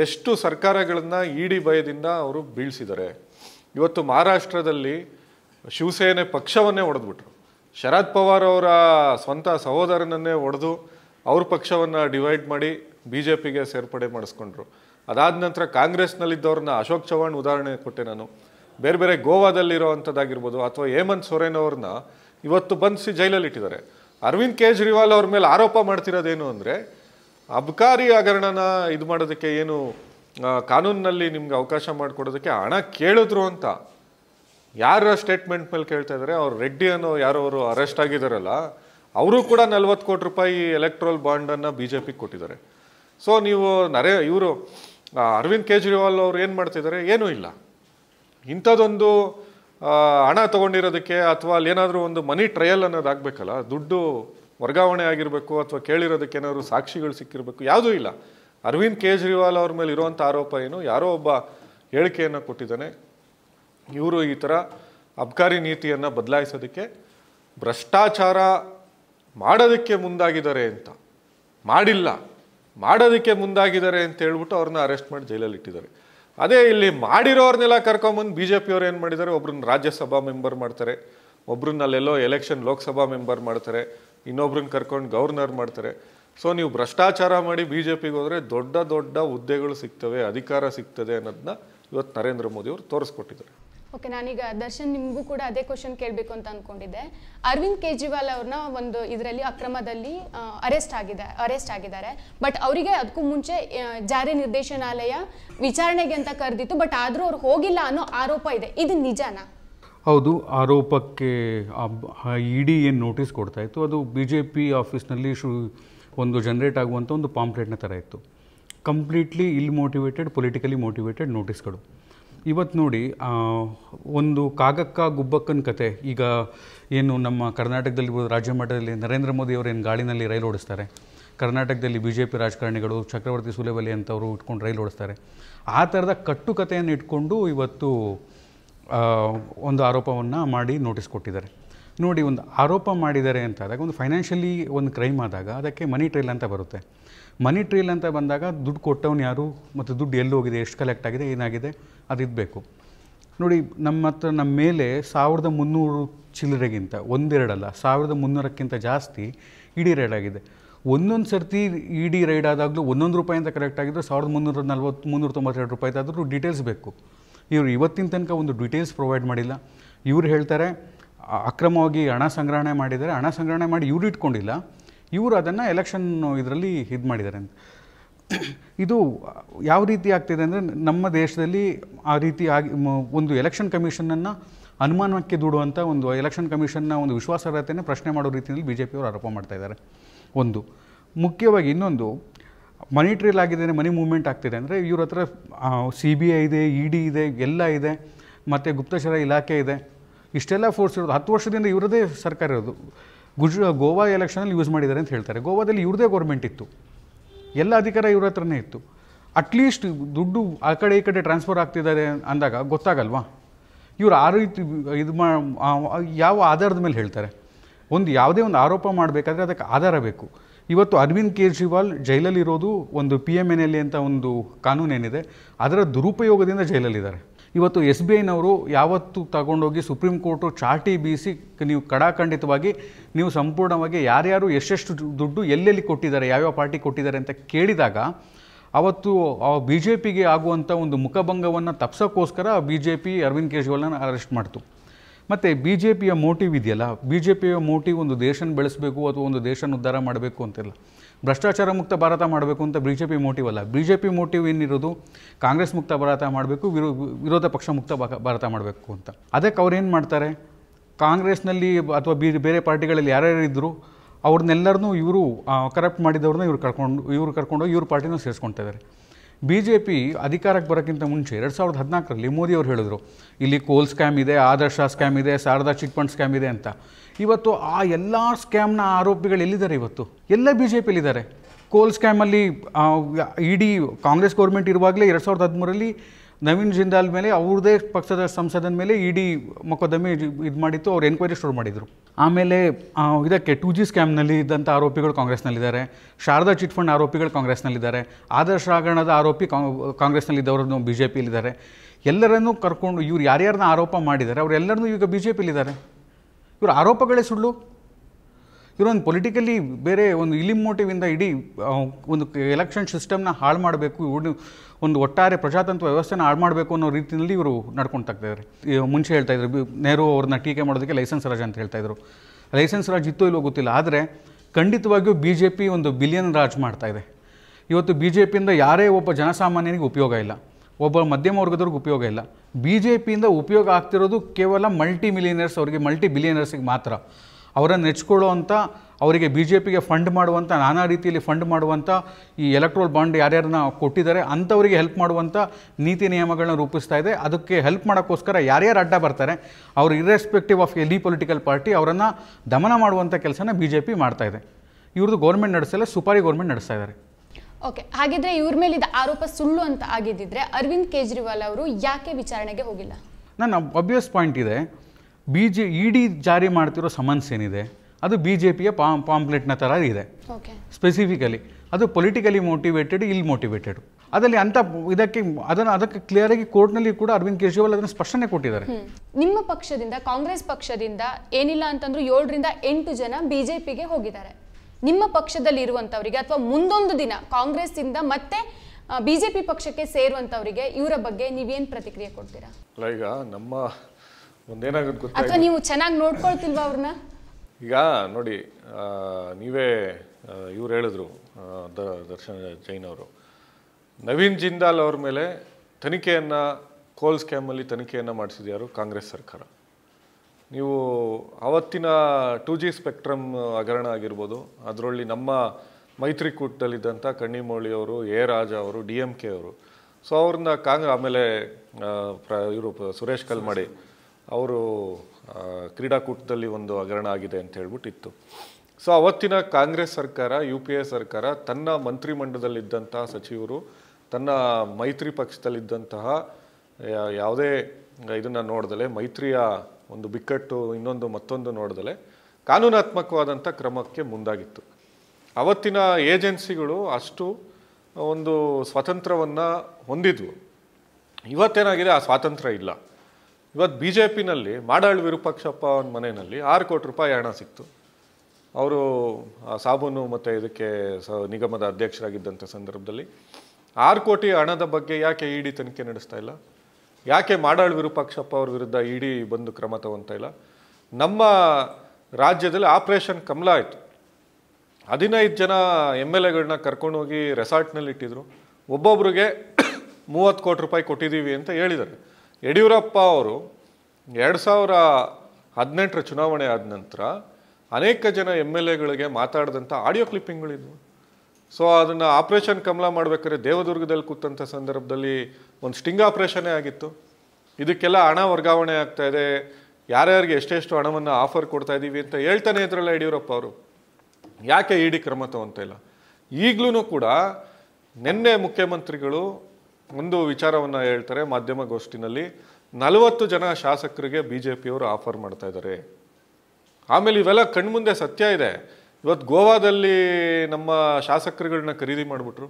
Speaker 1: ಎಷ್ಟು ಸರ್ಕಾರಗಳನ್ನು ಡಿ e ಭಯದಿಂದ ಅವರು ಬೀಳಿಸಿದ್ದಾರೆ ಇವತ್ತು ಮಹಾರಾಷ್ಟ್ರದಲ್ಲಿ ಶಿವಸೇನೆ ಪಕ್ಷವನ್ನೇ ಒಡೆದ್ಬಿಟ್ರು ಶರದ್ ಪವಾರ್ ಅವರ ಸ್ವಂತ ಸಹೋದರನನ್ನೇ ಒಡೆದು ಅವ್ರ ಪಕ್ಷವನ್ನು ಡಿವೈಡ್ ಮಾಡಿ ಬಿ ಜೆ ಪಿಗೆ ಸೇರ್ಪಡೆ ಮಾಡಿಸ್ಕೊಂಡ್ರು ಅದಾದ ನಂತರ ಕಾಂಗ್ರೆಸ್ನಲ್ಲಿದ್ದವ್ರನ್ನ ಅಶೋಕ್ ಚವಾಣ್ ಉದಾಹರಣೆ ಕೊಟ್ಟೆ ನಾನು ಬೇರೆ ಬೇರೆ ಗೋವಾದಲ್ಲಿರೋವಂಥದ್ದಾಗಿರ್ಬೋದು ಅಥವಾ ಹೇಮಂತ್ ಸೊರೇನ್ ಅವ್ರನ್ನ ಇವತ್ತು ಬಂಧಿಸಿ ಜೈಲಲ್ಲಿ ಇಟ್ಟಿದ್ದಾರೆ ಅರವಿಂದ್ ಕೇಜ್ರಿವಾಲ್ ಅವ್ರ ಮೇಲೆ ಆರೋಪ ಮಾಡ್ತಿರೋದೇನು ಅಂದರೆ ಅಬ್ಕಾರಿ ಹಗರಣನ ಇದು ಮಾಡೋದಕ್ಕೆ ಏನು ಕಾನೂನಿನಲ್ಲಿ ನಿಮ್ಗೆ ಅವಕಾಶ ಮಾಡಿಕೊಡೋದಕ್ಕೆ ಹಣ ಕೇಳಿದ್ರು ಅಂತ ಯಾರ ಸ್ಟೇಟ್ಮೆಂಟ್ ಮೇಲೆ ಕೇಳ್ತಾ ಇದ್ದಾರೆ ಅವ್ರು ರೆಡ್ಡಿ ಅನ್ನೋ ಯಾರೋ ಅವರು ಅರೆಸ್ಟ್ ಆಗಿದ್ದಾರಲ್ಲ ಅವರು ಕೂಡ ನಲ್ವತ್ತು ಕೋಟಿ ರೂಪಾಯಿ ಎಲೆಕ್ಟ್ರಲ್ ಬಾಂಡನ್ನು ಬಿ ಜೆ ಪಿಗೆ ಕೊಟ್ಟಿದ್ದಾರೆ ಸೊ ನೀವು ನರೇ ಇವರು ಅರವಿಂದ್ ಕೇಜ್ರಿವಾಲ್ ಅವರು ಏನು ಮಾಡ್ತಿದ್ದಾರೆ ಏನೂ ಇಲ್ಲ ಇಂಥದ್ದೊಂದು ಹಣ ತೊಗೊಂಡಿರೋದಕ್ಕೆ ಅಥವಾ ಅಲ್ಲಿ ಏನಾದರೂ ಒಂದು ಮನಿ ಟ್ರಯಲ್ ಅನ್ನೋದಾಗಬೇಕಲ್ಲ ದುಡ್ಡು ವರ್ಗಾವಣೆ ಆಗಿರಬೇಕು ಅಥವಾ ಕೇಳಿರೋದಕ್ಕೆ ಏನಾದರೂ ಸಾಕ್ಷಿಗಳು ಸಿಕ್ಕಿರಬೇಕು ಯಾವುದೂ ಇಲ್ಲ ಅರವಿಂದ್ ಕೇಜ್ರಿವಾಲ್ ಅವ್ರ ಮೇಲೆ ಇರುವಂಥ ಆರೋಪ ಏನು ಯಾರೋ ಒಬ್ಬ ಹೇಳಿಕೆಯನ್ನು ಕೊಟ್ಟಿದ್ದಾನೆ ಇವರು ಈ ಥರ ಅಬ್ಕಾರಿ ನೀತಿಯನ್ನು ಬದಲಾಯಿಸೋದಕ್ಕೆ ಭ್ರಷ್ಟಾಚಾರ ಮಾಡೋದಕ್ಕೆ ಮುಂದಾಗಿದ್ದಾರೆ ಅಂತ ಮಾಡಿಲ್ಲ ಮಾಡೋದಕ್ಕೆ ಮುಂದಾಗಿದ್ದಾರೆ ಅಂತ ಹೇಳ್ಬಿಟ್ಟು ಅವ್ರನ್ನ ಅರೆಸ್ಟ್ ಮಾಡಿ ಜೈಲಲ್ಲಿ ಇಟ್ಟಿದ್ದಾರೆ ಅದೇ ಇಲ್ಲಿ ಮಾಡಿರೋರ್ನೆಲ್ಲ ಕರ್ಕೊಂಬಂದು ಬಿ ಜೆ ಪಿಯವ್ರು ಏನು ಮಾಡಿದ್ದಾರೆ ಒಬ್ರನ್ನ ರಾಜ್ಯಸಭಾ ಮೆಂಬರ್ ಮಾಡ್ತಾರೆ ಒಬ್ರನ್ನ ಅಲ್ಲೆಲ್ಲೋ ಎಲೆಕ್ಷನ್ ಲೋಕಸಭಾ ಮೆಂಬರ್ ಮಾಡ್ತಾರೆ ಇನ್ನೊಬ್ರನ್ನ ಕರ್ಕೊಂಡು ಗವರ್ನರ್ ಮಾಡ್ತಾರೆ ಸೊ ನೀವು ಭ್ರಷ್ಟಾಚಾರ ಮಾಡಿ ಬಿ ಜೆ ಪಿಗೆ ಹೋದರೆ ದೊಡ್ಡ ದೊಡ್ಡ ಹುದ್ದೆಗಳು ಸಿಗ್ತವೆ ಅಧಿಕಾರ ಸಿಗ್ತದೆ ಅನ್ನೋದನ್ನ ಇವತ್ತು ನರೇಂದ್ರ ಮೋದಿ ಅವರು ತೋರಿಸ್ಕೊಟ್ಟಿದ್ದಾರೆ
Speaker 3: ಓಕೆ ನಾನೀಗ ದರ್ಶನ್ ನಿಮಗೂ ಕೂಡ ಅದೇ ಕ್ವಶನ್ ಕೇಳಬೇಕು ಅಂತ ಅಂದ್ಕೊಂಡಿದ್ದೆ ಅರವಿಂದ್ ಕೇಜ್ರಿವಾಲ್ ಅವ್ರನ್ನ ಒಂದು ಇದರಲ್ಲಿ ಅಕ್ರಮದಲ್ಲಿ ಅರೆಸ್ಟ್ ಆಗಿದೆ ಅರೆಸ್ಟ್ ಆಗಿದ್ದಾರೆ ಬಟ್ ಅವರಿಗೆ ಅದಕ್ಕೂ ಮುಂಚೆ ಜಾರಿ ನಿರ್ದೇಶನಾಲಯ ವಿಚಾರಣೆಗೆ ಅಂತ ಕರೆದಿತ್ತು ಬಟ್ ಆದರೂ ಅವ್ರು ಹೋಗಿಲ್ಲ ಅನ್ನೋ ಆರೋಪ ಇದೆ ಇದು ನಿಜಾನಾ
Speaker 2: ಹೌದು ಆರೋಪಕ್ಕೆ ಇ ಡಿ ಏನು ನೋಟಿಸ್ ಕೊಡ್ತಾ ಇತ್ತು ಅದು ಬಿ ಜೆ ಪಿ ಆಫೀಸ್ನಲ್ಲಿ ಶು ಒಂದು ಜನ್ರೇಟ್ ಆಗುವಂಥ ಒಂದು ಪಾಂಪ್ಲೆಟ್ನ ಥರ ಇತ್ತು ಕಂಪ್ಲೀಟ್ಲಿ ಇಲ್ ಮೋಟಿವೇಟೆಡ್ ಪೊಲಿಟಿಕಲಿ ಮೋಟಿವೇಟೆಡ್ ನೋಟಿಸ್ಗಳು ಇವತ್ತು ನೋಡಿ ಒಂದು ಕಾಗಕ್ಕ ಗುಬ್ಬಕ್ಕನ ಕತೆ ಈಗ ಏನು ನಮ್ಮ ಕರ್ನಾಟಕದಲ್ಲಿ ರಾಜ್ಯ ಮಟ್ಟದಲ್ಲಿ ನರೇಂದ್ರ ಮೋದಿ ಅವರು ಏನು ಗಾಳಿನಲ್ಲಿ ರೈಲು ಓಡಿಸ್ತಾರೆ ಕರ್ನಾಟಕದಲ್ಲಿ ಬಿ ಜೆ ಪಿ ರಾಜಕಾರಣಿಗಳು ಚಕ್ರವರ್ತಿ ಸುಲೆವಲಿ ಅಂತವರು ಇಟ್ಕೊಂಡು ರೈಲು ಓಡಿಸ್ತಾರೆ ಆ ಥರದ ಕಟ್ಟುಕತೆಯನ್ನು ಇಟ್ಕೊಂಡು ಇವತ್ತು ಒಂದು ಆರೋಪವನ್ನು ಮಾಡಿ ನೋಟಿಸ್ ಕೊಟ್ಟಿದ್ದಾರೆ ನೋಡಿ ಒಂದು ಆರೋಪ ಮಾಡಿದ್ದಾರೆ ಅಂತ ಆದಾಗ ಒಂದು ಫೈನಾನ್ಷಿಯಲಿ ಒಂದು ಕ್ರೈಮ್ ಆದಾಗ ಅದಕ್ಕೆ ಮನಿ ಟ್ರೇಲ್ ಅಂತ ಬರುತ್ತೆ ಮನಿ ಟ್ರೇಲ್ ಅಂತ ಬಂದಾಗ ದುಡ್ಡು ಕೊಟ್ಟವನು ಯಾರು ಮತ್ತು ದುಡ್ಡು ಎಲ್ಲಿ ಹೋಗಿದೆ ಎಷ್ಟು ಕಲೆಕ್ಟ್ ಆಗಿದೆ ಏನಾಗಿದೆ ಬೇಕು ನೋಡಿ ನಮ್ಮ ಹತ್ರ ನಮ್ಮ ಮೇಲೆ ಸಾವಿರದ ಮುನ್ನೂರು ಚಿಲ್ಲರೆಗಿಂತ ಒಂದೆರಡಲ್ಲ ಸಾವಿರದ ಮುನ್ನೂರಕ್ಕಿಂತ ಜಾಸ್ತಿ ಇಡಿ e ರೈಡ್ ಆಗಿದೆ ಒಂದೊಂದು ಸರ್ತಿ ಇಡಿ e ರೈಡ್ ಆದಾಗಲೂ ಒಂದೊಂದು ರೂಪಾಯಿ ಅಂತ ಕರೆಕ್ಟ್ ಆಗಿದ್ರು ಸಾವಿರದ ಮುನ್ನೂರ ನಲ್ವತ್ತು ಮುನ್ನೂರ ತೊಂಬತ್ತೆರಡು ರೂಪಾಯಿ ಆದರೂ ಡೀಟೇಲ್ಸ್ ಬೇಕು ಇವರು ಇವತ್ತಿನ ತನಕ ಒಂದು ಡೀಟೇಲ್ಸ್ ಪ್ರೊವೈಡ್ ಮಾಡಿಲ್ಲ ಇವ್ರು ಹೇಳ್ತಾರೆ ಅಕ್ರಮವಾಗಿ ಹಣ ಸಂಗ್ರಹಣೆ ಮಾಡಿದ್ದಾರೆ ಹಣ ಸಂಗ್ರಹಣೆ ಮಾಡಿ ಇವರು ಇಟ್ಕೊಂಡಿಲ್ಲ ಇವರು ಅದನ್ನು ಎಲೆಕ್ಷನ್ ಇದರಲ್ಲಿ ಇದು ಮಾಡಿದ್ದಾರೆ ಅಂತ ಇದು ಯಾವ ರೀತಿ ಆಗ್ತಿದೆ ಅಂದರೆ ನಮ್ಮ ದೇಶದಲ್ಲಿ ಆ ರೀತಿ ಆಗಿ ಒಂದು ಎಲೆಕ್ಷನ್ ಕಮಿಷನನ್ನು ಅನುಮಾನಕ್ಕೆ ದೂಡುವಂಥ ಒಂದು ಎಲೆಕ್ಷನ್ ಕಮಿಷನ್ನ ಒಂದು ವಿಶ್ವಾಸಾರ್ಹತೆಯೇ ಪ್ರಶ್ನೆ ಮಾಡೋ ರೀತಿಯಲ್ಲಿ ಬಿ ಜೆ ಪಿಯವರು ಆರೋಪ ಮಾಡ್ತಾ ಇದ್ದಾರೆ ಒಂದು ಮುಖ್ಯವಾಗಿ ಇನ್ನೊಂದು ಮನಿ ಟ್ರೇಲ್ ಆಗಿದೆ ಮನಿ ಮೂವ್ಮೆಂಟ್ ಆಗ್ತಿದೆ ಅಂದರೆ ಇವ್ರ ಹತ್ರ ಸಿ ಬಿ ಐ ಇದೆ ಇ e ಡಿ ಇದೆ ಎಲ್ಲ ಇದೆ ಮತ್ತು ಗುಪ್ತಚರ ಇಲಾಖೆ ಇದೆ ಇಷ್ಟೆಲ್ಲ ಫೋರ್ಸ್ ಇರೋದು ಹತ್ತು ವರ್ಷದಿಂದ ಇವರದೇ ಸರ್ಕಾರ ಇರೋದು ಗುಜ್ ಗೋವಾ ಎಲೆಕ್ಷನಲ್ಲಿ ಯೂಸ್ ಮಾಡಿದ್ದಾರೆ ಅಂತ ಹೇಳ್ತಾರೆ ಗೋವಾದಲ್ಲಿ ಇವ್ರದೇ ಗೌರ್ಮೆಂಟ್ ಇತ್ತು ಎಲ್ಲ ಅಧಿಕಾರ ಇವ್ರ ಹತ್ರನೇ ಇತ್ತು ಅಟ್ಲೀಸ್ಟ್ ದುಡ್ಡು ಆ ಕಡೆ ಈ ಕಡೆ ಟ್ರಾನ್ಸ್ಫರ್ ಆಗ್ತಿದ್ದಾರೆ ಅಂದಾಗ ಗೊತ್ತಾಗಲ್ವಾ ಇವರು ಆ ರೀತಿ ಇದು ಮಾ ಯಾವ ಆಧಾರದ ಮೇಲೆ ಹೇಳ್ತಾರೆ ಒಂದು ಯಾವುದೇ ಒಂದು ಆರೋಪ ಮಾಡಬೇಕಾದ್ರೆ ಅದಕ್ಕೆ ಆಧಾರ ಬೇಕು ಇವತ್ತು ಅರವಿಂದ್ ಕೇಜ್ರಿವಾಲ್ ಜೈಲಲ್ಲಿರೋದು ಒಂದು P M N L A ಅಂತ ಒಂದು ಕಾನೂನೇನಿದೆ ಅದರ ದುರುಪಯೋಗದಿಂದ ಜೈಲಲ್ಲಿದ್ದಾರೆ ಇವತ್ತು ಎಸ್ ಬಿ ಐನವರು ಯಾವತ್ತು ತಗೊಂಡೋಗಿ ಸುಪ್ರೀಂ ಕೋರ್ಟು ಚಾಟಿ ಬೀಸಿ ನೀವು ಕಡಾಖಂಡಿತವಾಗಿ ನೀವು ಸಂಪೂರ್ಣವಾಗಿ ಯಾರ್ಯಾರು ಎಷ್ಟೆಷ್ಟು ದುಡ್ಡು ಎಲ್ಲೆಲ್ಲಿ ಕೊಟ್ಟಿದ್ದಾರೆ ಯಾವ್ಯಾವ ಪಾರ್ಟಿ ಕೊಟ್ಟಿದ್ದಾರೆ ಅಂತ ಕೇಳಿದಾಗ ಅವತ್ತು ಬಿ ಜೆ ಪಿಗೆ ಆಗುವಂಥ ಒಂದು ಮುಖಭಂಗವನ್ನು ತಪ್ಸೋಕ್ಕೋಸ್ಕರ ಬಿ ಜೆ ಪಿ ಅರವಿಂದ್ ಕೇಜ್ರಿವಾಲ್ನ ಅರೆಸ್ಟ್ ಮಾಡ್ತು ಮತ್ತು ಬಿ ಜೆ ಪಿಯ ಮೋಟಿವ್ ಇದೆಯಲ್ಲ ಬಿ ಜೆ ಪಿಯ ಮೋಟಿವ್ ಒಂದು ದೇಶನ ಬೆಳೆಸಬೇಕು ಅಥವಾ ಒಂದು ದೇಶನ ಉದ್ಧಾರ ಮಾಡಬೇಕು ಅಂತೆಲ್ಲ ಭ್ರಷ್ಟಾಚಾರ ಮುಕ್ತ ಭಾರತ ಮಾಡಬೇಕು ಅಂತ ಬಿ ಜೆ ಪಿ ಮೋಟಿವ್ ಅಲ್ಲ ಬಿ ಜೆ ಪಿ ಮೋಟಿವ್ ಏನಿರೋದು ಕಾಂಗ್ರೆಸ್ ಮುಕ್ತ ಭಾರತ ಮಾಡಬೇಕು ವಿರೋ ವಿರೋಧ ಪಕ್ಷ ಮುಕ್ತ ಭಾರತ ಮಾಡಬೇಕು ಅಂತ ಅದಕ್ಕೆ ಅವ್ರೇನು ಮಾಡ್ತಾರೆ ಕಾಂಗ್ರೆಸ್ನಲ್ಲಿ ಅಥವಾ ಬೇರೆ ಪಾರ್ಟಿಗಳಲ್ಲಿ ಯಾರ್ಯಾರು ಇದ್ದರು ಅವ್ರನ್ನೆಲ್ಲರನ್ನೂ ಇವರು ಕರಪ್ಟ್ ಮಾಡಿದವ್ರನ್ನ ಇವ್ರು ಕರ್ಕೊಂಡು ಇವ್ರು ಕರ್ಕೊಂಡು ಇವ್ರ ಪಾರ್ಟಿನ ಸೇರಿಸ್ಕೊಳ್ತಾ ಇದ್ದಾರೆ ಬಿ ಜೆ ಪಿ ಅಧಿಕಾರಕ್ಕೆ ಬರೋಕ್ಕಿಂತ ಮುಂಚೆ ಎರಡು ಸಾವಿರದ ಹದಿನಾಲ್ಕರಲ್ಲಿ ಮೋದಿ ಅವರು ಹೇಳಿದರು ಇಲ್ಲಿ ಕೋಲ್ ಸ್ಕ್ಯಾಮ್ ಇದೆ ಆದರ್ಶ ಸ್ಕ್ಯಾಮ್ ಇದೆ ಶಾರದಾ ಚಿಟ್ ಸ್ಕ್ಯಾಮ್ ಇದೆ ಅಂತ ಇವತ್ತು ಆ ಎಲ್ಲ ಸ್ಕ್ಯಾಮ್ನ ಆರೋಪಿಗಳು ಎಲ್ಲಿದ್ದಾರೆ ಇವತ್ತು ಎಲ್ಲ ಬಿ ಜೆ ಪಿಲಿದ್ದಾರೆ ಕೋಲ್ ಸ್ಕ್ಯಾಮಲ್ಲಿ ಇಡೀ e ಕಾಂಗ್ರೆಸ್ ಗೌರ್ಮೆಂಟ್ ಇರುವಾಗಲೇ ಎರಡು ಸಾವಿರದ ಹದಿಮೂರಲ್ಲಿ ನವೀನ್ ಜಿಂದಾಲ್ ಮೇಲೆ ಅವ್ರದೇ ಪಕ್ಷದ ಸಂಸದನ ಮೇಲೆ ಇಡಿ e ಮೊಕದ್ದಮೆ ಇದು ಮಾಡಿತ್ತು ಅವ್ರು ಎನ್ಕ್ವೈರಿ ಶುರು ಮಾಡಿದರು ಆಮೇಲೆ ಇದಕ್ಕೆ ಟು ಜಿ ಸ್ಕ್ಯಾಮ್ನಲ್ಲಿ ಇದ್ದಂಥ ಆರೋಪಿಗಳು ಕಾಂಗ್ರೆಸ್ನಲ್ಲಿದ್ದಾರೆ ಶಾರದಾ ಚಿಟ್ ಫಂಡ್ ಆರೋಪಿಗಳು ಕಾಂಗ್ರೆಸ್ನಲ್ಲಿದ್ದಾರೆ ಆದರ್ಶ ಹಗರಣದ ಆರೋಪಿ ಕಾಂಗ್ರೆಸ್ನಲ್ಲಿದ್ದವರನ್ನು ಬಿ ಜೆ ಇದ್ದಾರೆ ಎಲ್ಲರನ್ನೂ ಕರ್ಕೊಂಡು ಇವ್ರು ಯಾರ್ಯಾರನ್ನ ಆರೋಪ ಮಾಡಿದ್ದಾರೆ ಅವರೆಲ್ಲರನ್ನೂ ಈಗ ಬಿ ಜೆ ಪಿಯಲ್ಲಿದ್ದಾರೆ ಇವರ ಆರೋಪಗಳೇ ಸುಳ್ಳು ಇವರೊಂದು ಪೊಲಿಟಿಕಲಿ ಬೇರೆ ಒಂದು ಇಲಿ ಮೋಟಿವಿಂದ ಇಡೀ ಒಂದು ಎಲೆಕ್ಷನ್ ಸಿಸ್ಟಮ್ನ ಹಾಳು ಮಾಡಬೇಕು ಇವ್ರು ಒಂದು ಒಟ್ಟಾರೆ ಪ್ರಜಾತಂತ್ರ ವ್ಯವಸ್ಥೆನ ಹಾಳು ಮಾಡಬೇಕು ಅನ್ನೋ ರೀತಿಯಲ್ಲಿ ಇವರು ನಡ್ಕೊಂಡು ತಗ್ತಿದ್ದಾರೆ ಮುಂಚೆ ಹೇಳ್ತಾ ಇದ್ರು ನೆಹರು ಅವ್ರನ್ನ ಟೀಕೆ ಮಾಡೋದಕ್ಕೆ ಲೈಸೆನ್ಸ್ ರಾಜ್ ಅಂತ ಹೇಳ್ತಾ ಇದ್ರು ಲೈಸೆನ್ಸ್ ರಾಜ್ ಇತ್ತೋ ಇಲ್ಲೋ ಗೊತ್ತಿಲ್ಲ ಆದರೆ ಖಂಡಿತವಾಗಿಯೂ ಬಿ ಜೆ ಪಿ ಒಂದು ಬಿಲಿಯನ್ ರಾಜ್ ಮಾಡ್ತಾ ಇದೆ ಇವತ್ತು ಬಿ ಜೆ ಪಿಯಿಂದ ಯಾರೇ ಒಬ್ಬ ಜನಸಾಮಾನ್ಯನಿಗೆ ಉಪಯೋಗ ಇಲ್ಲ ಒಬ್ಬ ಮಧ್ಯಮ ವರ್ಗದವ್ರಿಗೆ ಉಪಯೋಗ ಇಲ್ಲ ಬಿ ಜೆ ಪಿಯಿಂದ ಉಪಯೋಗ ಆಗ್ತಿರೋದು ಕೇವಲ ಮಲ್ಟಿ ಮಿಲಿಯನರ್ಸ್ ಅವರಿಗೆ ಮಲ್ಟಿ ಬಿಲಿಯನರ್ಸಿಗೆ ಮಾತ್ರ ಅವರನ್ನು ನೆಚ್ಕೊಳ್ಳುವಂಥ ಅವರಿಗೆ ಬಿ ಜೆ ಪಿಗೆ ಫಂಡ್ ಮಾಡುವಂಥ ನಾನಾ ರೀತಿಯಲ್ಲಿ ಫಂಡ್ ಮಾಡುವಂಥ ಈ ಎಲೆಕ್ಟ್ರೋಲ್ ಬಾಂಡ್ ಯಾರ್ಯಾರನ್ನ ಕೊಟ್ಟಿದ್ದಾರೆ ಅಂಥವರಿಗೆ ಹೆಲ್ಪ್ ಮಾಡುವಂಥ ನೀತಿ ನಿಯಮಗಳನ್ನ ರೂಪಿಸ್ತಾ ಇದೆ ಅದಕ್ಕೆ ಹೆಲ್ಪ್ ಮಾಡೋಕ್ಕೋಸ್ಕರ ಯಾರ್ಯಾರು ಅಡ್ಡ ಬರ್ತಾರೆ ಅವರು ಇರೆಸ್ಪೆಕ್ಟಿವ್ ಆಫ್ ಎಲಿ ಪೊಲಿಟಿಕಲ್ ಪಾರ್ಟಿ ಅವರನ್ನು ದಮನ ಮಾಡುವಂಥ ಕೆಲಸನ ಬಿ ಜೆ ಪಿ ಮಾಡ್ತಾಯಿದೆ ಇವ್ರದ್ದು ಗೌರ್ಮೆಂಟ್ ನಡೆಸಲ್ಲ ಸುಪಾರಿ ಗೌರ್ಮೆಂಟ್ ನಡೆಸ್ತಾ ಇದ್ದಾರೆ
Speaker 3: ಓಕೆ ಹಾಗಿದ್ರೆ ಇವ್ರ ಮೇಲಿದ್ದ ಆರೋಪ ಸುಳ್ಳು ಅಂತ ಆಗಿದ್ದಿದ್ರೆ ಅರವಿಂದ್ ಕೇಜ್ರಿವಾಲ್ ಅವರು ಯಾಕೆ ವಿಚಾರಣೆಗೆ ಹೋಗಿಲ್ಲ
Speaker 2: ನನ್ನ ಅಬ್ವಿಯಸ್ ಪಾಯಿಂಟ್ ಇದೆ ಬಿ ಜೆ ಇ ಡಿ ಜಾರಿ ಮಾಡ್ತಿರೋ ಸಮನ್ಸ್ ಏನಿದೆ ಅದು ಬಿ ಜೆ ಪಿಯ ಪಾಂ ಪಾಂಪ್ಲೆಟ್ನ ಥರ ಇದೆ ಸ್ಪೆಸಿಫಿಕಲಿ ಅದು ಪೊಲಿಟಿಕಲಿ ಮೋಟಿವೇಟೆಡ್ ಇಲ್ಲಿ ಮೋಟಿವೇಟೆಡ್ ಅದರಲ್ಲಿ ಅಂತ ಇದಕ್ಕೆ ಅದನ್ನು ಅದಕ್ಕೆ ಕ್ಲಿಯರ್ ಆಗಿ ಕೋರ್ಟ್ನಲ್ಲಿ ಕೂಡ ಅರವಿಂದ್ ಕೇಜ್ರಿವಾಲ್ ಅದನ್ನು ಸ್ಪಷ್ಟನೆ ಕೊಟ್ಟಿದ್ದಾರೆ
Speaker 3: ನಿಮ್ಮ ಪಕ್ಷದಿಂದ ಕಾಂಗ್ರೆಸ್ ಪಕ್ಷದಿಂದ ಏನಿಲ್ಲ ಅಂತಂದ್ರೂ ಏಳರಿಂದ ಎಂಟು ಜನ ಪಿಗೆ ಹೋಗಿದ್ದಾರೆ ನಿಮ್ಮ ಪಕ್ಷದಲ್ಲಿ ಇರುವಂತವರಿಗೆ ಅಥವಾ ಮುಂದೊಂದು ದಿನ ಕಾಂಗ್ರೆಸ್ಸಿಂದ ಮತ್ತೆ ಬಿಜೆಪಿ ಪಕ್ಷಕ್ಕೆ ಸೇರುವಂತವರಿಗೆ ಇವರ ಬಗ್ಗೆ ನೀವೇನು ಪ್ರತಿಕ್ರಿಯೆ ಕೊಡ್ತೀರಾ
Speaker 1: ಈಗ ನಮ್ಮ ಒಂದೇನಾಗುತ್ತೆ ಅಥವಾ
Speaker 3: ನೀವು ಚೆನ್ನಾಗಿ ನೋಡ್ಕೊಳ್ತಿಲ್ವಾ ಅವ್ರನ್ನ
Speaker 1: ಈಗ ನೋಡಿ ನೀವೇ ಇವ್ರು ಹೇಳಿದ್ರು ದ ದರ್ಶನ್ ಜೈನ್ ಅವರು ನವೀನ್ ಜಿಂದಾಲ್ ಅವ್ರ ಮೇಲೆ ತನಿಖೆಯನ್ನು ಕೋಲ್ ಸ್ಕ್ಯಾಮಲ್ಲಿ ತನಿಖೆಯನ್ನು ಮಾಡಿಸಿದ್ಯಾರು ಕಾಂಗ್ರೆಸ್ ಸರ್ಕಾರ ನೀವು ಆವತ್ತಿನ ಟು ಜಿ ಸ್ಪೆಕ್ಟ್ರಮ್ ಹಗರಣ ಆಗಿರ್ಬೋದು ಅದರಲ್ಲಿ ನಮ್ಮ ಮೈತ್ರಿಕೂಟದಲ್ಲಿದ್ದಂಥ ಕಣ್ಣಿಮೌಳಿ ಅವರು ಎ ರಾಜ ಅವರು ಡಿ ಎಮ್ ಕೆ ಅವರು ಸೊ ಅವ್ರನ್ನ ಕಾಂಗ್ರೆ ಆಮೇಲೆ ಪ್ರ ಇವರು ಸುರೇಶ್ ಕಲ್ಮಡಿ ಅವರು ಕ್ರೀಡಾಕೂಟದಲ್ಲಿ ಒಂದು ಹಗರಣ ಆಗಿದೆ ಅಂತ ಹೇಳ್ಬಿಟ್ಟಿತ್ತು ಸೊ ಅವತ್ತಿನ ಕಾಂಗ್ರೆಸ್ ಸರ್ಕಾರ ಯು ಪಿ ಎ ಸರ್ಕಾರ ತನ್ನ ಮಂತ್ರಿಮಂಡಲದಲ್ಲಿದ್ದಂತಹ ಸಚಿವರು ತನ್ನ ಮೈತ್ರಿ ಪಕ್ಷದಲ್ಲಿದ್ದಂತಹ ಯಾವುದೇ ಇದನ್ನು ನೋಡಿದಲೆ ಮೈತ್ರಿಯ ಒಂದು ಬಿಕ್ಕಟ್ಟು ಇನ್ನೊಂದು ಮತ್ತೊಂದು ನೋಡಿದಲೆ ಕಾನೂನಾತ್ಮಕವಾದಂಥ ಕ್ರಮಕ್ಕೆ ಮುಂದಾಗಿತ್ತು ಅವತ್ತಿನ ಏಜೆನ್ಸಿಗಳು ಅಷ್ಟು ಒಂದು ಸ್ವಾತಂತ್ರ್ಯವನ್ನು ಹೊಂದಿದ್ವು ಇವತ್ತೇನಾಗಿದೆ ಆ ಸ್ವಾತಂತ್ರ್ಯ ಇಲ್ಲ ಇವತ್ತು ಬಿ ಜೆ ಪಿನಲ್ಲಿ ಮಾಡಾಳ್ ವಿರೂಪಾಕ್ಷಪ್ಪ ಅವನ ಮನೆಯಲ್ಲಿ ಆರು ಕೋಟಿ ರೂಪಾಯಿ ಹಣ ಸಿಕ್ತು ಅವರು ಸಾಬೂನು ಮತ್ತು ಇದಕ್ಕೆ ಸ ನಿಗಮದ ಅಧ್ಯಕ್ಷರಾಗಿದ್ದಂಥ ಸಂದರ್ಭದಲ್ಲಿ ಆರು ಕೋಟಿ ಹಣದ ಬಗ್ಗೆ ಯಾಕೆ ಇಡಿ ತನಿಖೆ ನಡೆಸ್ತಾ ಇಲ್ಲ ಯಾಕೆ ಮಾಡಾಳ್ ವಿರೂಪಾಕ್ಷಪ್ಪ ಅವ್ರ ವಿರುದ್ಧ ಇಡಿ ಬಂದು ಕ್ರಮ ತಗೊಂತ ಇಲ್ಲ ನಮ್ಮ ರಾಜ್ಯದಲ್ಲಿ ಆಪರೇಷನ್ ಕಮಲ ಆಯಿತು ಹದಿನೈದು ಜನ ಎಮ್ ಎಲ್ ಎಗಳನ್ನ ಕರ್ಕೊಂಡು ಹೋಗಿ ರೆಸಾರ್ಟ್ನಲ್ಲಿ ಇಟ್ಟಿದ್ರು ಒಬ್ಬೊಬ್ರಿಗೆ ಮೂವತ್ತು ಕೋಟಿ ರೂಪಾಯಿ ಕೊಟ್ಟಿದ್ದೀವಿ ಅಂತ ಹೇಳಿದ್ದಾರೆ ಯಡಿಯೂರಪ್ಪ ಅವರು ಎರಡು ಸಾವಿರ ಹದಿನೆಂಟರ ಚುನಾವಣೆ ಆದ ನಂತರ ಅನೇಕ ಜನ ಎಮ್ ಎಲ್ ಎಗಳಿಗೆ ಮಾತಾಡಿದಂಥ ಆಡಿಯೋ ಕ್ಲಿಪ್ಪಿಂಗ್ಗಳಿದ್ವು ಸೊ ಅದನ್ನು ಆಪ್ರೇಷನ್ ಕಮಲ ಮಾಡಬೇಕಾದ್ರೆ ದೇವದುರ್ಗದಲ್ಲಿ ಕೂತಂಥ ಸಂದರ್ಭದಲ್ಲಿ ಒಂದು ಸ್ಟಿಂಗ್ ಆಪ್ರೇಷನ್ನೇ ಆಗಿತ್ತು ಇದಕ್ಕೆಲ್ಲ ಹಣ ವರ್ಗಾವಣೆ ಆಗ್ತಾ ಇದೆ ಯಾರ್ಯಾರಿಗೆ ಎಷ್ಟೆಷ್ಟು ಹಣವನ್ನು ಆಫರ್ ಕೊಡ್ತಾ ಇದ್ದೀವಿ ಅಂತ ಹೇಳ್ತಾನೆ ಇದ್ರಲ್ಲ ಯಡಿಯೂರಪ್ಪ ಅವರು ಯಾಕೆ ಇಡಿ ಕ್ರಮ ತಗೊಂತ ಇಲ್ಲ ಈಗಲೂ ಕೂಡ ನಿನ್ನೆ ಮುಖ್ಯಮಂತ್ರಿಗಳು ಒಂದು ವಿಚಾರವನ್ನು ಹೇಳ್ತಾರೆ ಮಾಧ್ಯಮಗೋಷ್ಠಿನಲ್ಲಿ ನಲವತ್ತು ಜನ ಶಾಸಕರಿಗೆ ಬಿ ಜೆ ಪಿಯವರು ಆಫರ್ ಮಾಡ್ತಾ ಇದ್ದಾರೆ ಆಮೇಲೆ ಇವೆಲ್ಲ ಕಣ್ಮುಂದೆ ಸತ್ಯ ಇದೆ ಇವತ್ತು ಗೋವಾದಲ್ಲಿ ನಮ್ಮ ಶಾಸಕರುಗಳನ್ನ ಖರೀದಿ ಮಾಡಿಬಿಟ್ರು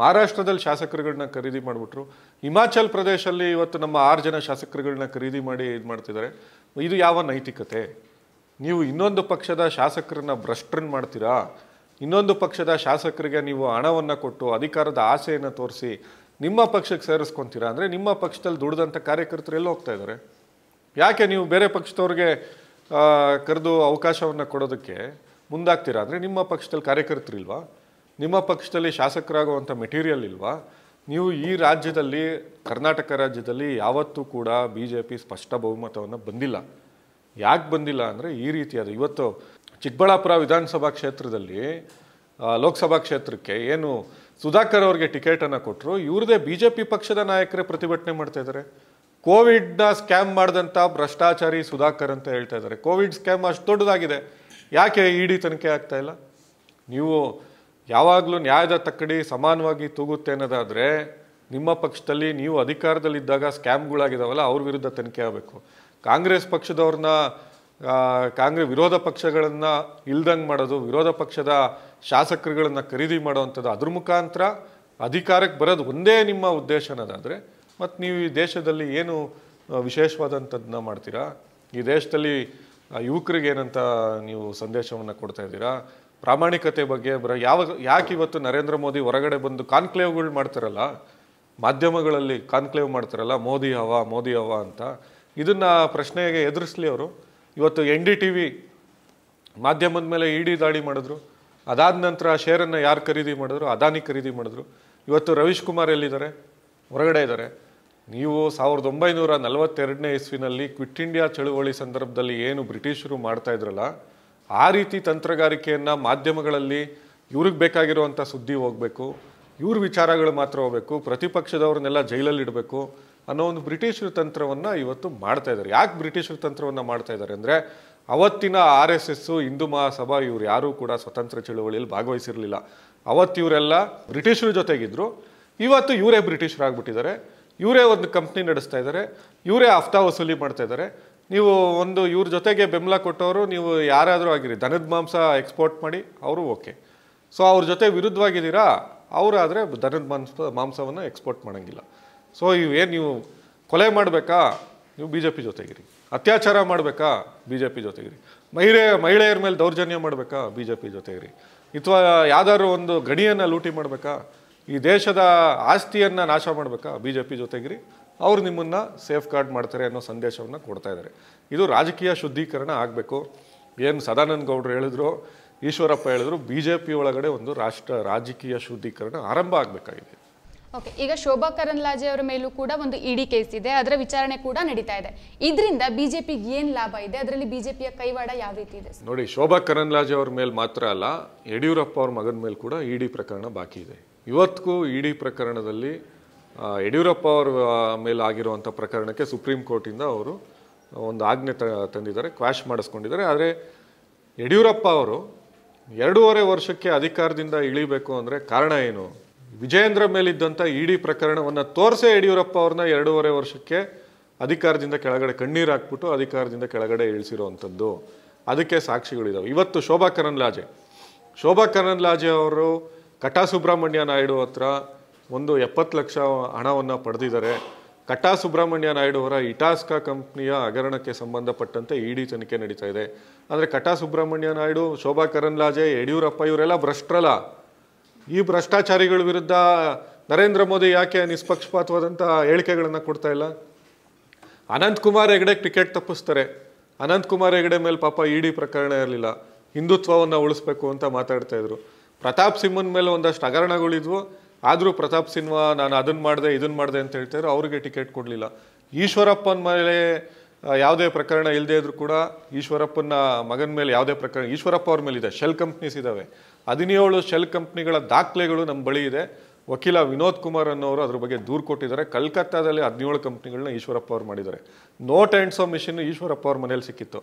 Speaker 1: ಮಹಾರಾಷ್ಟ್ರದಲ್ಲಿ ಶಾಸಕರುಗಳನ್ನ ಖರೀದಿ ಮಾಡಿಬಿಟ್ರು ಹಿಮಾಚಲ್ ಪ್ರದೇಶಲ್ಲಿ ಇವತ್ತು ನಮ್ಮ ಆರು ಜನ ಶಾಸಕರುಗಳನ್ನ ಖರೀದಿ ಮಾಡಿ ಇದು ಮಾಡ್ತಿದ್ದಾರೆ ಇದು ಯಾವ ನೈತಿಕತೆ ನೀವು ಇನ್ನೊಂದು ಪಕ್ಷದ ಶಾಸಕರನ್ನ ಭ್ರಷ್ಟ್ರನ್ ಮಾಡ್ತೀರಾ ಇನ್ನೊಂದು ಪಕ್ಷದ ಶಾಸಕರಿಗೆ ನೀವು ಹಣವನ್ನು ಕೊಟ್ಟು ಅಧಿಕಾರದ ಆಸೆಯನ್ನು ತೋರಿಸಿ ನಿಮ್ಮ ಪಕ್ಷಕ್ಕೆ ಸೇರಿಸ್ಕೊತೀರಾ ಅಂದರೆ ನಿಮ್ಮ ಪಕ್ಷದಲ್ಲಿ ದುಡ್ದಂಥ ಕಾರ್ಯಕರ್ತರು ಎಲ್ಲ ಹೋಗ್ತಾ ಇದ್ದಾರೆ ಯಾಕೆ ನೀವು ಬೇರೆ ಪಕ್ಷದವ್ರಿಗೆ ಕರೆದು ಅವಕಾಶವನ್ನು ಕೊಡೋದಕ್ಕೆ ಮುಂದಾಗ್ತೀರಾ ಅಂದರೆ ನಿಮ್ಮ ಪಕ್ಷದಲ್ಲಿ ಕಾರ್ಯಕರ್ತರಿಲ್ವಾ ನಿಮ್ಮ ಪಕ್ಷದಲ್ಲಿ ಶಾಸಕರಾಗುವಂಥ ಮೆಟೀರಿಯಲ್ ಇಲ್ವಾ ನೀವು ಈ ರಾಜ್ಯದಲ್ಲಿ ಕರ್ನಾಟಕ ರಾಜ್ಯದಲ್ಲಿ ಯಾವತ್ತೂ ಕೂಡ ಬಿ ಜೆ ಪಿ ಸ್ಪಷ್ಟ ಬಹುಮತವನ್ನು ಬಂದಿಲ್ಲ ಯಾಕೆ ಬಂದಿಲ್ಲ ಅಂದರೆ ಈ ರೀತಿಯಾದ ಇವತ್ತು ಚಿಕ್ಕಬಳ್ಳಾಪುರ ವಿಧಾನಸಭಾ ಕ್ಷೇತ್ರದಲ್ಲಿ ಲೋಕಸಭಾ ಕ್ಷೇತ್ರಕ್ಕೆ ಏನು ಸುಧಾಕರ್ ಅವರಿಗೆ ಟಿಕೆಟನ್ನು ಕೊಟ್ಟರು ಇವ್ರದೇ ಬಿ ಜೆ ಪಿ ಪಕ್ಷದ ನಾಯಕರೇ ಪ್ರತಿಭಟನೆ ಮಾಡ್ತಾ ಇದ್ದಾರೆ ಕೋವಿಡ್ನ ಸ್ಕ್ಯಾಮ್ ಮಾಡಿದಂಥ ಭ್ರಷ್ಟಾಚಾರಿ ಸುಧಾಕರ್ ಅಂತ ಹೇಳ್ತಾ ಇದ್ದಾರೆ ಕೋವಿಡ್ ಸ್ಕ್ಯಾಮ್ ಅಷ್ಟು ದೊಡ್ಡದಾಗಿದೆ ಯಾಕೆ ಇಡಿ ತನಿಖೆ ಆಗ್ತಾ ಇಲ್ಲ ನೀವು ಯಾವಾಗಲೂ ನ್ಯಾಯದ ತಕ್ಕಡಿ ಸಮಾನವಾಗಿ ತೂಗುತ್ತೆ ಅನ್ನೋದಾದರೆ ನಿಮ್ಮ ಪಕ್ಷದಲ್ಲಿ ನೀವು ಅಧಿಕಾರದಲ್ಲಿದ್ದಾಗ ಸ್ಕ್ಯಾಮ್ಗಳಾಗಿದ್ದಾವಲ್ಲ ಅವ್ರ ವಿರುದ್ಧ ತನಿಖೆ ಆಗಬೇಕು ಕಾಂಗ್ರೆಸ್ ಪಕ್ಷದವ್ರನ್ನ ಕಾಂಗ್ರೆ ವಿರೋಧ ಪಕ್ಷಗಳನ್ನು ಇಲ್ದಂಗೆ ಮಾಡೋದು ವಿರೋಧ ಪಕ್ಷದ ಶಾಸಕರುಗಳನ್ನು ಖರೀದಿ ಮಾಡೋವಂಥದ್ದು ಅದ್ರ ಮುಖಾಂತರ ಅಧಿಕಾರಕ್ಕೆ ಬರೋದು ಒಂದೇ ನಿಮ್ಮ ಉದ್ದೇಶ ಅನ್ನೋದಾದರೆ ಮತ್ತು ನೀವು ಈ ದೇಶದಲ್ಲಿ ಏನು ವಿಶೇಷವಾದಂಥದ್ದನ್ನ ಮಾಡ್ತೀರಾ ಈ ದೇಶದಲ್ಲಿ ಯುವಕರಿಗೆ ಏನಂತ ನೀವು ಸಂದೇಶವನ್ನು ಕೊಡ್ತಾ ಇದ್ದೀರಾ ಪ್ರಾಮಾಣಿಕತೆ ಬಗ್ಗೆ ಬರ ಯಾವ ಯಾಕೆ ಇವತ್ತು ನರೇಂದ್ರ ಮೋದಿ ಹೊರಗಡೆ ಬಂದು ಕಾನ್ಕ್ಲೇವ್ಗಳು ಮಾಡ್ತಾರಲ್ಲ ಮಾಧ್ಯಮಗಳಲ್ಲಿ ಕಾನ್ಕ್ಲೇವ್ ಮಾಡ್ತಾರಲ್ಲ ಮೋದಿ ಹವಾ ಮೋದಿ ಹವಾ ಅಂತ ಇದನ್ನು ಪ್ರಶ್ನೆಗೆ ಎದುರಿಸ್ಲಿ ಅವರು ಇವತ್ತು ಎನ್ ಡಿ ಟಿ ವಿ ಮಾಧ್ಯಮದ ಮೇಲೆ ಇಡಿ ದಾಳಿ ಮಾಡಿದ್ರು ಅದಾದ ನಂತರ ಶೇರನ್ನು ಯಾರು ಖರೀದಿ ಮಾಡಿದ್ರು ಅದಾನಿ ಖರೀದಿ ಮಾಡಿದ್ರು ಇವತ್ತು ರವೀಶ್ ಕುಮಾರ್ ಎಲ್ಲಿದ್ದಾರೆ ಹೊರಗಡೆ ಇದ್ದಾರೆ ನೀವು ಸಾವಿರದ ಒಂಬೈನೂರ ನಲವತ್ತೆರಡನೇ ಇಸ್ವಿನಲ್ಲಿ ಕ್ವಿಟ್ ಇಂಡಿಯಾ ಚಳುವಳಿ ಸಂದರ್ಭದಲ್ಲಿ ಏನು ಬ್ರಿಟಿಷರು ಮಾಡ್ತಾ ಇದ್ರಲ್ಲ ಆ ರೀತಿ ತಂತ್ರಗಾರಿಕೆಯನ್ನು ಮಾಧ್ಯಮಗಳಲ್ಲಿ ಇವ್ರಿಗೆ ಬೇಕಾಗಿರುವಂಥ ಸುದ್ದಿ ಹೋಗಬೇಕು ಇವ್ರ ವಿಚಾರಗಳು ಮಾತ್ರ ಹೋಗಬೇಕು ಪ್ರತಿಪಕ್ಷದವ್ರನ್ನೆಲ್ಲ ಜೈಲಲ್ಲಿ ಇಡಬೇಕು ಅನ್ನೋ ಒಂದು ಬ್ರಿಟಿಷರು ತಂತ್ರವನ್ನು ಇವತ್ತು ಮಾಡ್ತಾ ಇದ್ದಾರೆ ಯಾಕೆ ಬ್ರಿಟಿಷರು ತಂತ್ರವನ್ನು ಮಾಡ್ತಾ ಇದ್ದಾರೆ ಅಂದರೆ ಅವತ್ತಿನ R S S Hindu Mahasabha ಇವರು ಯಾರೂ ಕೂಡ ಸ್ವತಂತ್ರ ಚಳುವಳಿಯಲ್ಲಿ ಭಾಗವಹಿಸಿರಲಿಲ್ಲ ಅವತ್ತಿವರೆಲ್ಲ ಬ್ರಿಟಿಷರ ಜೊತೆಗಿದ್ದರು ಇವತ್ತು ಇವರೇ ಬ್ರಿಟಿಷರಾಗ್ಬಿಟ್ಟಿದ್ದಾರೆ ಇವರೇ ಒಂದು ಕಂಪ್ನಿ ನಡೆಸ್ತಾ ಇದ್ದಾರೆ ಇವರೇ ಹಫ್ತಾ ವಸೂಲಿ ಮಾಡ್ತಾ ಇದ್ದಾರೆ ನೀವು ಒಂದು ಇವ್ರ ಜೊತೆಗೆ ಬೆಂಬಲ ಕೊಟ್ಟವರು ನೀವು ಯಾರಾದರೂ ಆಗಿರಿ ದನದ ಮಾಂಸ ಎಕ್ಸ್ಪೋರ್ಟ್ ಮಾಡಿ ಅವರು ಓಕೆ ಸೊ ಅವ್ರ ಜೊತೆ ವಿರುದ್ಧವಾಗಿದ್ದೀರಾ ಅವರಾದರೆ ದನದ ಮಾಂಸ ಮಾಂಸವನ್ನು ಎಕ್ಸ್ಪೋರ್ಟ್ ಮಾಡೋಂಗಿಲ್ಲ ಸೊ ಇವೇನು ನೀವು ಕೊಲೆ ಮಾಡಬೇಕಾ ನೀವು ಬಿ ಜೆ ಪಿ ಜೊತೆಗಿರಿ ಅತ್ಯಾಚಾರ ಮಾಡಬೇಕಾ ಬಿ ಜೆ ಪಿ ಜೊತೆಗಿರಿ ಮಹಿಳೆ ಮಹಿಳೆಯರ ಮೇಲೆ ದೌರ್ಜನ್ಯ ಮಾಡಬೇಕಾ ಬಿ ಜೆ ಪಿ ಜೊತೆಗಿರಿ ಅಥವಾ ಯಾವ್ದಾದ್ರು ಒಂದು ಗಡಿಯನ್ನು ಲೂಟಿ ಮಾಡಬೇಕಾ ಈ ದೇಶದ ಆಸ್ತಿಯನ್ನು ನಾಶ ಮಾಡಬೇಕಾ ಬಿ ಜೆ ಪಿ ಜೊತೆಗಿರಿ ಅವ್ರು ನಿಮ್ಮನ್ನು ಸೇಫ್ ಗಾರ್ಡ್ ಮಾಡ್ತಾರೆ ಅನ್ನೋ ಸಂದೇಶವನ್ನು ಕೊಡ್ತಾ ಇದ್ದಾರೆ ಇದು ರಾಜಕೀಯ ಶುದ್ಧೀಕರಣ ಆಗಬೇಕು ಏನು ಸದಾನಂದ ಗೌಡರು ಹೇಳಿದ್ರು ಈಶ್ವರಪ್ಪ ಹೇಳಿದ್ರು ಬಿ ಜೆ ಪಿ ಒಳಗಡೆ ಒಂದು ರಾಷ್ಟ್ರ ರಾಜಕೀಯ ಶುದ್ಧೀಕರಣ ಆರಂಭ ಆಗಬೇಕಾಗಿದೆ
Speaker 3: ಓಕೆ ಈಗ ಶೋಭಾ ಕರಂದ್ಲಾಜೆ ಅವರ ಮೇಲೂ ಕೂಡ ಒಂದು ಇಡಿ ಕೇಸ್ ಇದೆ ಅದರ ವಿಚಾರಣೆ ಕೂಡ ನಡೀತಾ ಇದೆ ಇದರಿಂದ ಬಿಜೆಪಿಗೆ ಏನು ಲಾಭ ಇದೆ ಅದರಲ್ಲಿ ಬಿಜೆಪಿಯ ಕೈವಾಡ ಯಾವ ರೀತಿ ಇದೆ
Speaker 1: ನೋಡಿ ಶೋಭಾ ಕರಂದ್ಲಾಜೆ ಅವ್ರ ಮೇಲೆ ಮಾತ್ರ ಅಲ್ಲ ಯಡಿಯೂರಪ್ಪ ಅವ್ರ ಮಗನ ಮೇಲೆ ಕೂಡ ಇಡಿ ಪ್ರಕರಣ ಬಾಕಿ ಇದೆ ಇವತ್ತಿಗೂ ಇಡಿ ಪ್ರಕರಣದಲ್ಲಿ ಯಡಿಯೂರಪ್ಪ ಅವರ ಮೇಲೆ ಆಗಿರುವಂಥ ಪ್ರಕರಣಕ್ಕೆ ಸುಪ್ರೀಂ ಕೋರ್ಟಿಂದ ಅವರು ಒಂದು ಆಜ್ಞೆ ತ ತಂದಿದ್ದಾರೆ ಕ್ವಾಶ್ ಮಾಡಿಸ್ಕೊಂಡಿದ್ದಾರೆ ಆದರೆ ಯಡಿಯೂರಪ್ಪ ಅವರು ಎರಡೂವರೆ ವರ್ಷಕ್ಕೆ ಅಧಿಕಾರದಿಂದ ಇಳಿಬೇಕು ಅಂದರೆ ಕಾರಣ ಏನು ವಿಜಯೇಂದ್ರ ಮೇಲಿದ್ದಂಥ ಇಡಿ ಪ್ರಕರಣವನ್ನು ತೋರಿಸೇ ಯಡಿಯೂರಪ್ಪ ಅವ್ರನ್ನ ಎರಡೂವರೆ ವರ್ಷಕ್ಕೆ ಅಧಿಕಾರದಿಂದ ಕೆಳಗಡೆ ಕಣ್ಣೀರು ಹಾಕ್ಬಿಟ್ಟು ಅಧಿಕಾರದಿಂದ ಕೆಳಗಡೆ ಇಳಿಸಿರುವಂಥದ್ದು ಅದಕ್ಕೆ ಸಾಕ್ಷಿಗಳಿದ್ದಾವೆ ಇವತ್ತು ಶೋಭಾ ಲಾಜೆ ಶೋಭಾ ಲಾಜೆ ಅವರು ಕಟಾ ಸುಬ್ರಹ್ಮಣ್ಯ ನಾಯ್ಡು ಹತ್ರ ಒಂದು ಎಪ್ಪತ್ತು ಲಕ್ಷ ಹಣವನ್ನು ಪಡೆದಿದ್ದಾರೆ ಕಟಾ ಸುಬ್ರಹ್ಮಣ್ಯ ನಾಯ್ಡು ಅವರ ಇಟಾಸ್ಕಾ ಕಂಪ್ನಿಯ ಹಗರಣಕ್ಕೆ ಸಂಬಂಧಪಟ್ಟಂತೆ ಇಡಿ ತನಿಖೆ ನಡೀತಾ ಇದೆ ಆದರೆ ಕಟಾ ಸುಬ್ರಹ್ಮಣ್ಯ ನಾಯ್ಡು ಶೋಭಾ ಕರಂದ್ಲಾಜೆ ಯಡಿಯೂರಪ್ಪ ಇವರೆಲ್ಲ ಭ್ರಷ್ಟರಲ್ಲ ಈ ಭ್ರಷ್ಟಾಚಾರಿಗಳ ವಿರುದ್ಧ ನರೇಂದ್ರ ಮೋದಿ ಯಾಕೆ ನಿಷ್ಪಕ್ಷಪಾತವಾದಂಥ ಹೇಳಿಕೆಗಳನ್ನು ಕೊಡ್ತಾ ಇಲ್ಲ ಅನಂತಕುಮಾರ್ ಹೆಗಡೆ ಟಿಕೆಟ್ ತಪ್ಪಿಸ್ತಾರೆ ಅನಂತಕುಮಾರ್ ಹೆಗಡೆ ಮೇಲೆ ಪಾಪ ಇಡಿ ಪ್ರಕರಣ ಇರಲಿಲ್ಲ ಹಿಂದುತ್ವವನ್ನು ಉಳಿಸ್ಬೇಕು ಅಂತ ಮಾತಾಡ್ತಾ ಇದ್ರು ಪ್ರತಾಪ್ ಸಿಂಹನ ಮೇಲೆ ಒಂದಷ್ಟು ಹಗರಣಗಳಿದ್ವು ಆದರೂ ಪ್ರತಾಪ್ ಸಿಂಹ ನಾನು ಅದನ್ನು ಮಾಡಿದೆ ಇದನ್ನು ಮಾಡಿದೆ ಅಂತ ಹೇಳ್ತಾರೆ ಅವರಿಗೆ ಟಿಕೆಟ್ ಕೊಡಲಿಲ್ಲ ಈಶ್ವರಪ್ಪನ ಮೇಲೆ ಯಾವುದೇ ಪ್ರಕರಣ ಇಲ್ಲದೆ ಇದ್ರೂ ಕೂಡ ಈಶ್ವರಪ್ಪನ ಮಗನ ಮೇಲೆ ಯಾವುದೇ ಪ್ರಕರಣ ಈಶ್ವರಪ್ಪ ಅವ್ರ ಮೇಲಿದೆ ಶೆಲ್ ಕಂಪ್ನೀಸ್ ಇದ್ದಾವೆ ಹದಿನೇಳು ಶೆಲ್ ಕಂಪ್ನಿಗಳ ದಾಖಲೆಗಳು ನಮ್ಮ ಬಳಿ ಇದೆ ವಕೀಲ ವಿನೋದ್ ಕುಮಾರ್ ಅನ್ನೋರು ಅದ್ರ ಬಗ್ಗೆ ದೂರು ಕೊಟ್ಟಿದ್ದಾರೆ ಕಲ್ಕತ್ತಾದಲ್ಲಿ ಹದಿನೇಳು ಕಂಪ್ನಿಗಳನ್ನ ಈಶ್ವರಪ್ಪ ಅವ್ರು ಮಾಡಿದ್ದಾರೆ note and so machine Eshwarappa ಅವ್ರ ಮನೇಲಿ ಸಿಕ್ಕಿತ್ತು